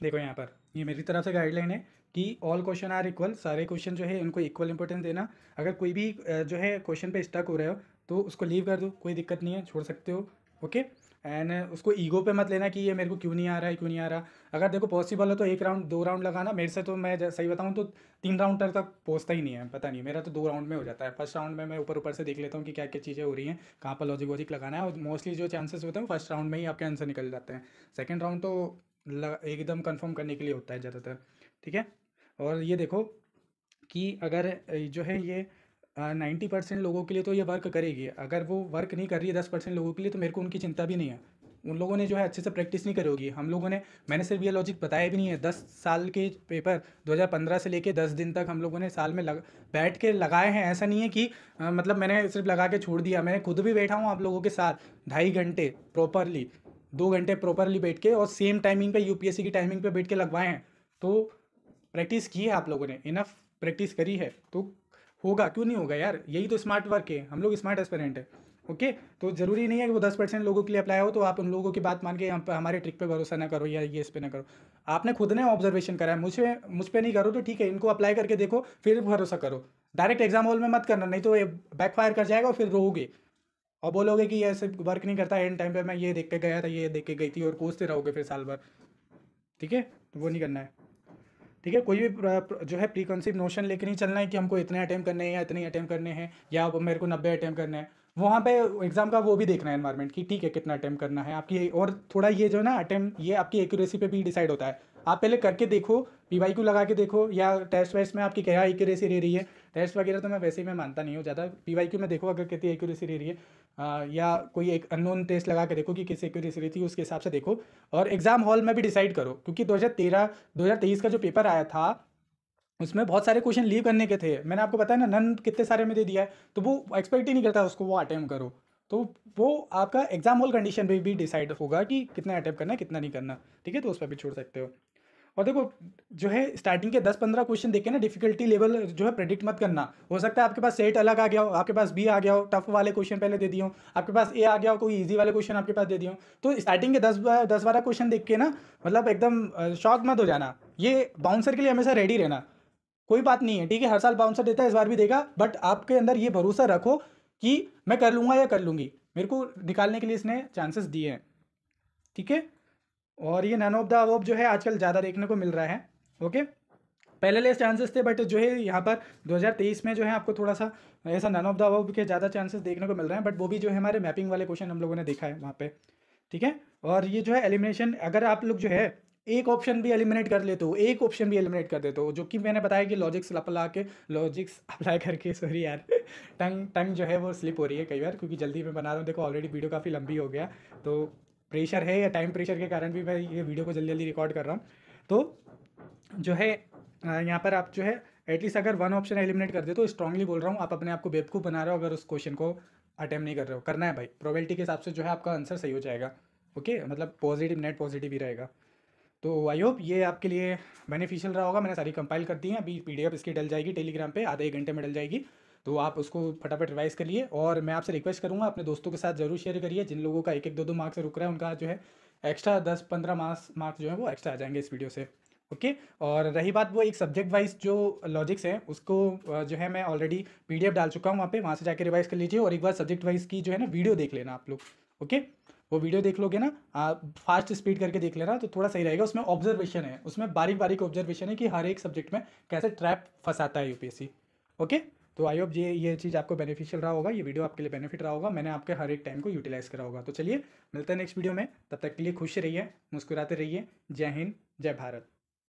देखो यहाँ पर ये मेरी तरफ से गाइडलाइन है कि ऑल क्वेश्चन आर इक्वल सारे क्वेश्चन जो है उनको इक्वल इंपॉर्टेंस देना अगर कोई भी जो है क्वेश्चन पे स्टक हो रहे हो तो उसको लीव कर दो कोई दिक्कत नहीं है छोड़ सकते हो ओके एंड उसको ईगो पे मत लेना कि ये मेरे को क्यों नहीं आ रहा है क्यों नहीं आ रहा अगर देखो पॉसिबल हो तो एक राउंड दो राउंड लगाना मेरे से तो मैं सही बताऊँ तो तीन राउंड तक तो पहुँचता ही नहीं है पता नहीं मेरा तो दो राउंड में हो जाता है फर्स्ट राउंड में मैं ऊपर ऊपर से देख लेता हूँ कि क्या क्या चीज़ें हो रही हैं कहाँ पर लॉजिक वॉजिक लगाना है और मोस्टली जो चांसेस होते हैं फर्स्ट राउंड में ही आपके आंसर निकल जाते हैं सेकेंड राउंड तो एकदम कन्फर्म करने के लिए होता है ज़्यादातर ठीक है और ये देखो कि अगर जो है ये नाइन्टी परसेंट लोगों के लिए तो ये वर्क करेगी अगर वो वर्क नहीं कर रही है दस परसेंट लोगों के लिए तो मेरे को उनकी चिंता भी नहीं है उन लोगों ने जो है अच्छे से प्रैक्टिस नहीं करी होगी हम लोगों ने मैंने सिर्फ ये लॉजिक बताया भी नहीं है दस साल के पेपर 2015 से लेके दस दिन तक हम लोगों ने साल में लग बैठ के लगाए हैं ऐसा नहीं है कि आ, मतलब मैंने सिर्फ लगा के छोड़ दिया मैंने खुद भी बैठा हूँ आप लोगों के साथ ढाई घंटे प्रॉपरली दो घंटे प्रॉपरली बैठ के और सेम टाइमिंग पर यू की टाइमिंग पर बैठ के लगवाए हैं तो प्रैक्टिस की है आप लोगों ने इनफ प्रैक्टिस करी है तो होगा क्यों नहीं होगा यार यही तो स्मार्ट वर्क है हम लोग स्मार्ट एस्पेरेंट है ओके तो ज़रूरी नहीं है कि वो दस परसेंट लोगों के लिए अप्लाई हो तो आप उन लोगों की बात मान के हम हमारे ट्रिक पे भरोसा ना करो या ये इस पर ना करो आपने खुद ने ऑब्जर्वेशन करा है मुझे मुझ पर नहीं करो तो ठीक है इनको अप्लाई करके देखो फिर भरोसा करो डायरेक्ट एग्जाम हॉल में मत करना नहीं तो ये बैकफायर कर जाएगा और फिर रोगे और बोलोगे कि ये सिर्फ वर्क नहीं करता एंड टाइम पर मैं ये देख के गया था ये देख के गई थी और कोसते रहोगे फिर साल भर ठीक है तो वो नहीं करना है ठीक है कोई भी जो है प्री कंसीव नोशन लेके नहीं चलना है कि हमको इतने अटैम्प करने हैं या इतने अटैम्प करने हैं या मेरे को नब्बे अटैम्प करने हैं वहाँ पे एग्जाम का वो भी देखना है एनवायरमेंट की ठीक है कितना अटैम्प करना है आपकी और थोड़ा ये जो है ना अटैम्प ये आपकी एक्यूरेसी पे भी डिसाइड होता है आप पहले करके देखो पी वाई लगा के देखो या टेस्ट वेस्ट में आपकी क्या एक्यूरेसी रह रही है टेस्ट वगैरह तो मैं वैसे ही मैं मानता नहीं हूँ ज़्यादा पी वाई क्यू में देखो अगर कितनी एक्यूरेसी रह रही है आ, या कोई एक अननोन टेस्ट लगा के देखो कि किस एक्यूरेसी रही थी उसके हिसाब से देखो और एग्ज़ाम हॉल में भी डिसाइड करो क्योंकि दो हज़ार का जो पेपर आया था उसमें बहुत सारे क्वेश्चन लीव करने के थे मैंने आपको बताया ना नन कितने सारे में दे दिया है तो वो एक्सपेक्ट ही नहीं करता उसको वो अटैम्प करो तो वो आपका एग्जाम हॉल कंडीशन पर भी डिसाइड होगा कि कितना अटैम्प करना है कितना नहीं करना ठीक है तो उस पर भी छोड़ सकते हो और देखो जो है स्टार्टिंग के दस पंद्रह क्वेश्चन देखे ना डिफिकल्टी लेवल जो है प्रेडिक्ट मत करना हो सकता है आपके पास सेट अलग आ गया हो आपके पास बी आ गया हो टफ वाले क्वेश्चन पहले दे दिए हो आपके पास ए आ गया हो कोई ईजी वाले क्वेश्चन आपके पास दे दिए हो तो स्टार्टिंग के दस दस बारह क्वेश्चन देख के ना मतलब एकदम शॉक मत हो जाना ये बाउंसर के लिए हमेशा रेडी रहना कोई बात नहीं है ठीक है हर साल बाउंसर देता है इस बार भी देगा बट आपके अंदर ये भरोसा रखो कि मैं कर लूँगा या कर लूँगी मेरे को निकालने के लिए इसने चांसेस दिए हैं ठीक है और ये नन ऑफ द अवॉब जो है आजकल ज़्यादा देखने को मिल रहा है ओके पहले लेस चांसेस थे बट जो है यहाँ पर 2023 में जो है आपको थोड़ा सा ऐसा नन ऑफ द अबव के ज़्यादा चांसेस देखने को मिल रहे हैं बट वो भी जो है हमारे मैपिंग वाले क्वेश्चन हम लोगों ने देखा है वहाँ पे ठीक है और ये जो है एलिमिनेशन अगर आप लोग जो है एक ऑप्शन भी एलिमिनेट कर लेते हो एक ऑप्शन भी एलिमिनेट कर देते हो जो कि मैंने बताया कि लॉजिक्स अप्ला के लॉजिक्स अप्लाई करके सॉरी यार टंग टंग जो है वो स्लिप हो रही है कई बार क्योंकि जल्दी मैं बना रहा हूँ देखो ऑलरेडी वीडियो काफ़ी लंबी हो गया तो प्रेशर है या टाइम प्रेशर के कारण भी मैं ये वीडियो को जल्दी जल्दी रिकॉर्ड कर रहा हूँ तो जो है यहाँ पर आप जो है एटलीस्ट अगर वन ऑप्शन एलिमिनेट कर दे तो स्ट्रांगली बोल रहा हूँ आप अपने आप को बेवकूफ़ बना रहे हो अगर उस क्वेश्चन को अटैम्प नहीं कर रहे हो करना है भाई प्रोबेबिलिटी के हिसाब से जो है आपका आंसर सही हो जाएगा ओके मतलब पॉजिटिव नेट पॉजिटिव ही रहेगा तो आई होप ये आपके लिए बेनिफिशियल रहा होगा मैंने सारी कंपाइल कर दी है अभी पीडीएफ इसकी डल जाएगी टेलीग्राम पे आधे एक घंटे में डल जाएगी तो आप उसको फटाफट रिवाइज करिए और मैं आपसे रिक्वेस्ट करूँगा अपने दोस्तों के साथ जरूर शेयर करिए जिन लोगों का एक एक दो दो मार्क्स रुक रहा है उनका जो है एक्स्ट्रा दस पंद्रह मार्क्स मार्क्स जो है वो एक्स्ट्रा आ जाएंगे इस वीडियो से ओके okay? और रही बात वो एक सब्जेक्ट वाइज जो लॉजिक्स हैं उसको जो है मैं ऑलरेडी पीडीएफ डाल चुका हूँ वहाँ पे वहाँ से जाके रिवाइज कर लीजिए और एक बार सब्जेक्ट वाइज की जो है ना वीडियो देख लेना आप लोग ओके okay? वो वीडियो देख लोगे ना आप फास्ट स्पीड करके देख लेना तो थोड़ा सही रहेगा उसमें ऑब्जर्वेशन है उसमें बारीक बारीक ऑब्जर्वेशन है कि हर एक सब्जेक्ट में कैसे ट्रैप फंसाता है यूपीएससी ओके okay? तो आई होप ये ये चीज़ आपको बेनिफिशियल रहा होगा ये वीडियो आपके लिए बेनिफिट रहा होगा मैंने आपके हर एक टाइम को यूटिलाइज़ करा होगा तो चलिए मिलते हैं नेक्स्ट वीडियो में तब तक के लिए खुश रहिए मुस्कुराते रहिए जय हिंद जय भारत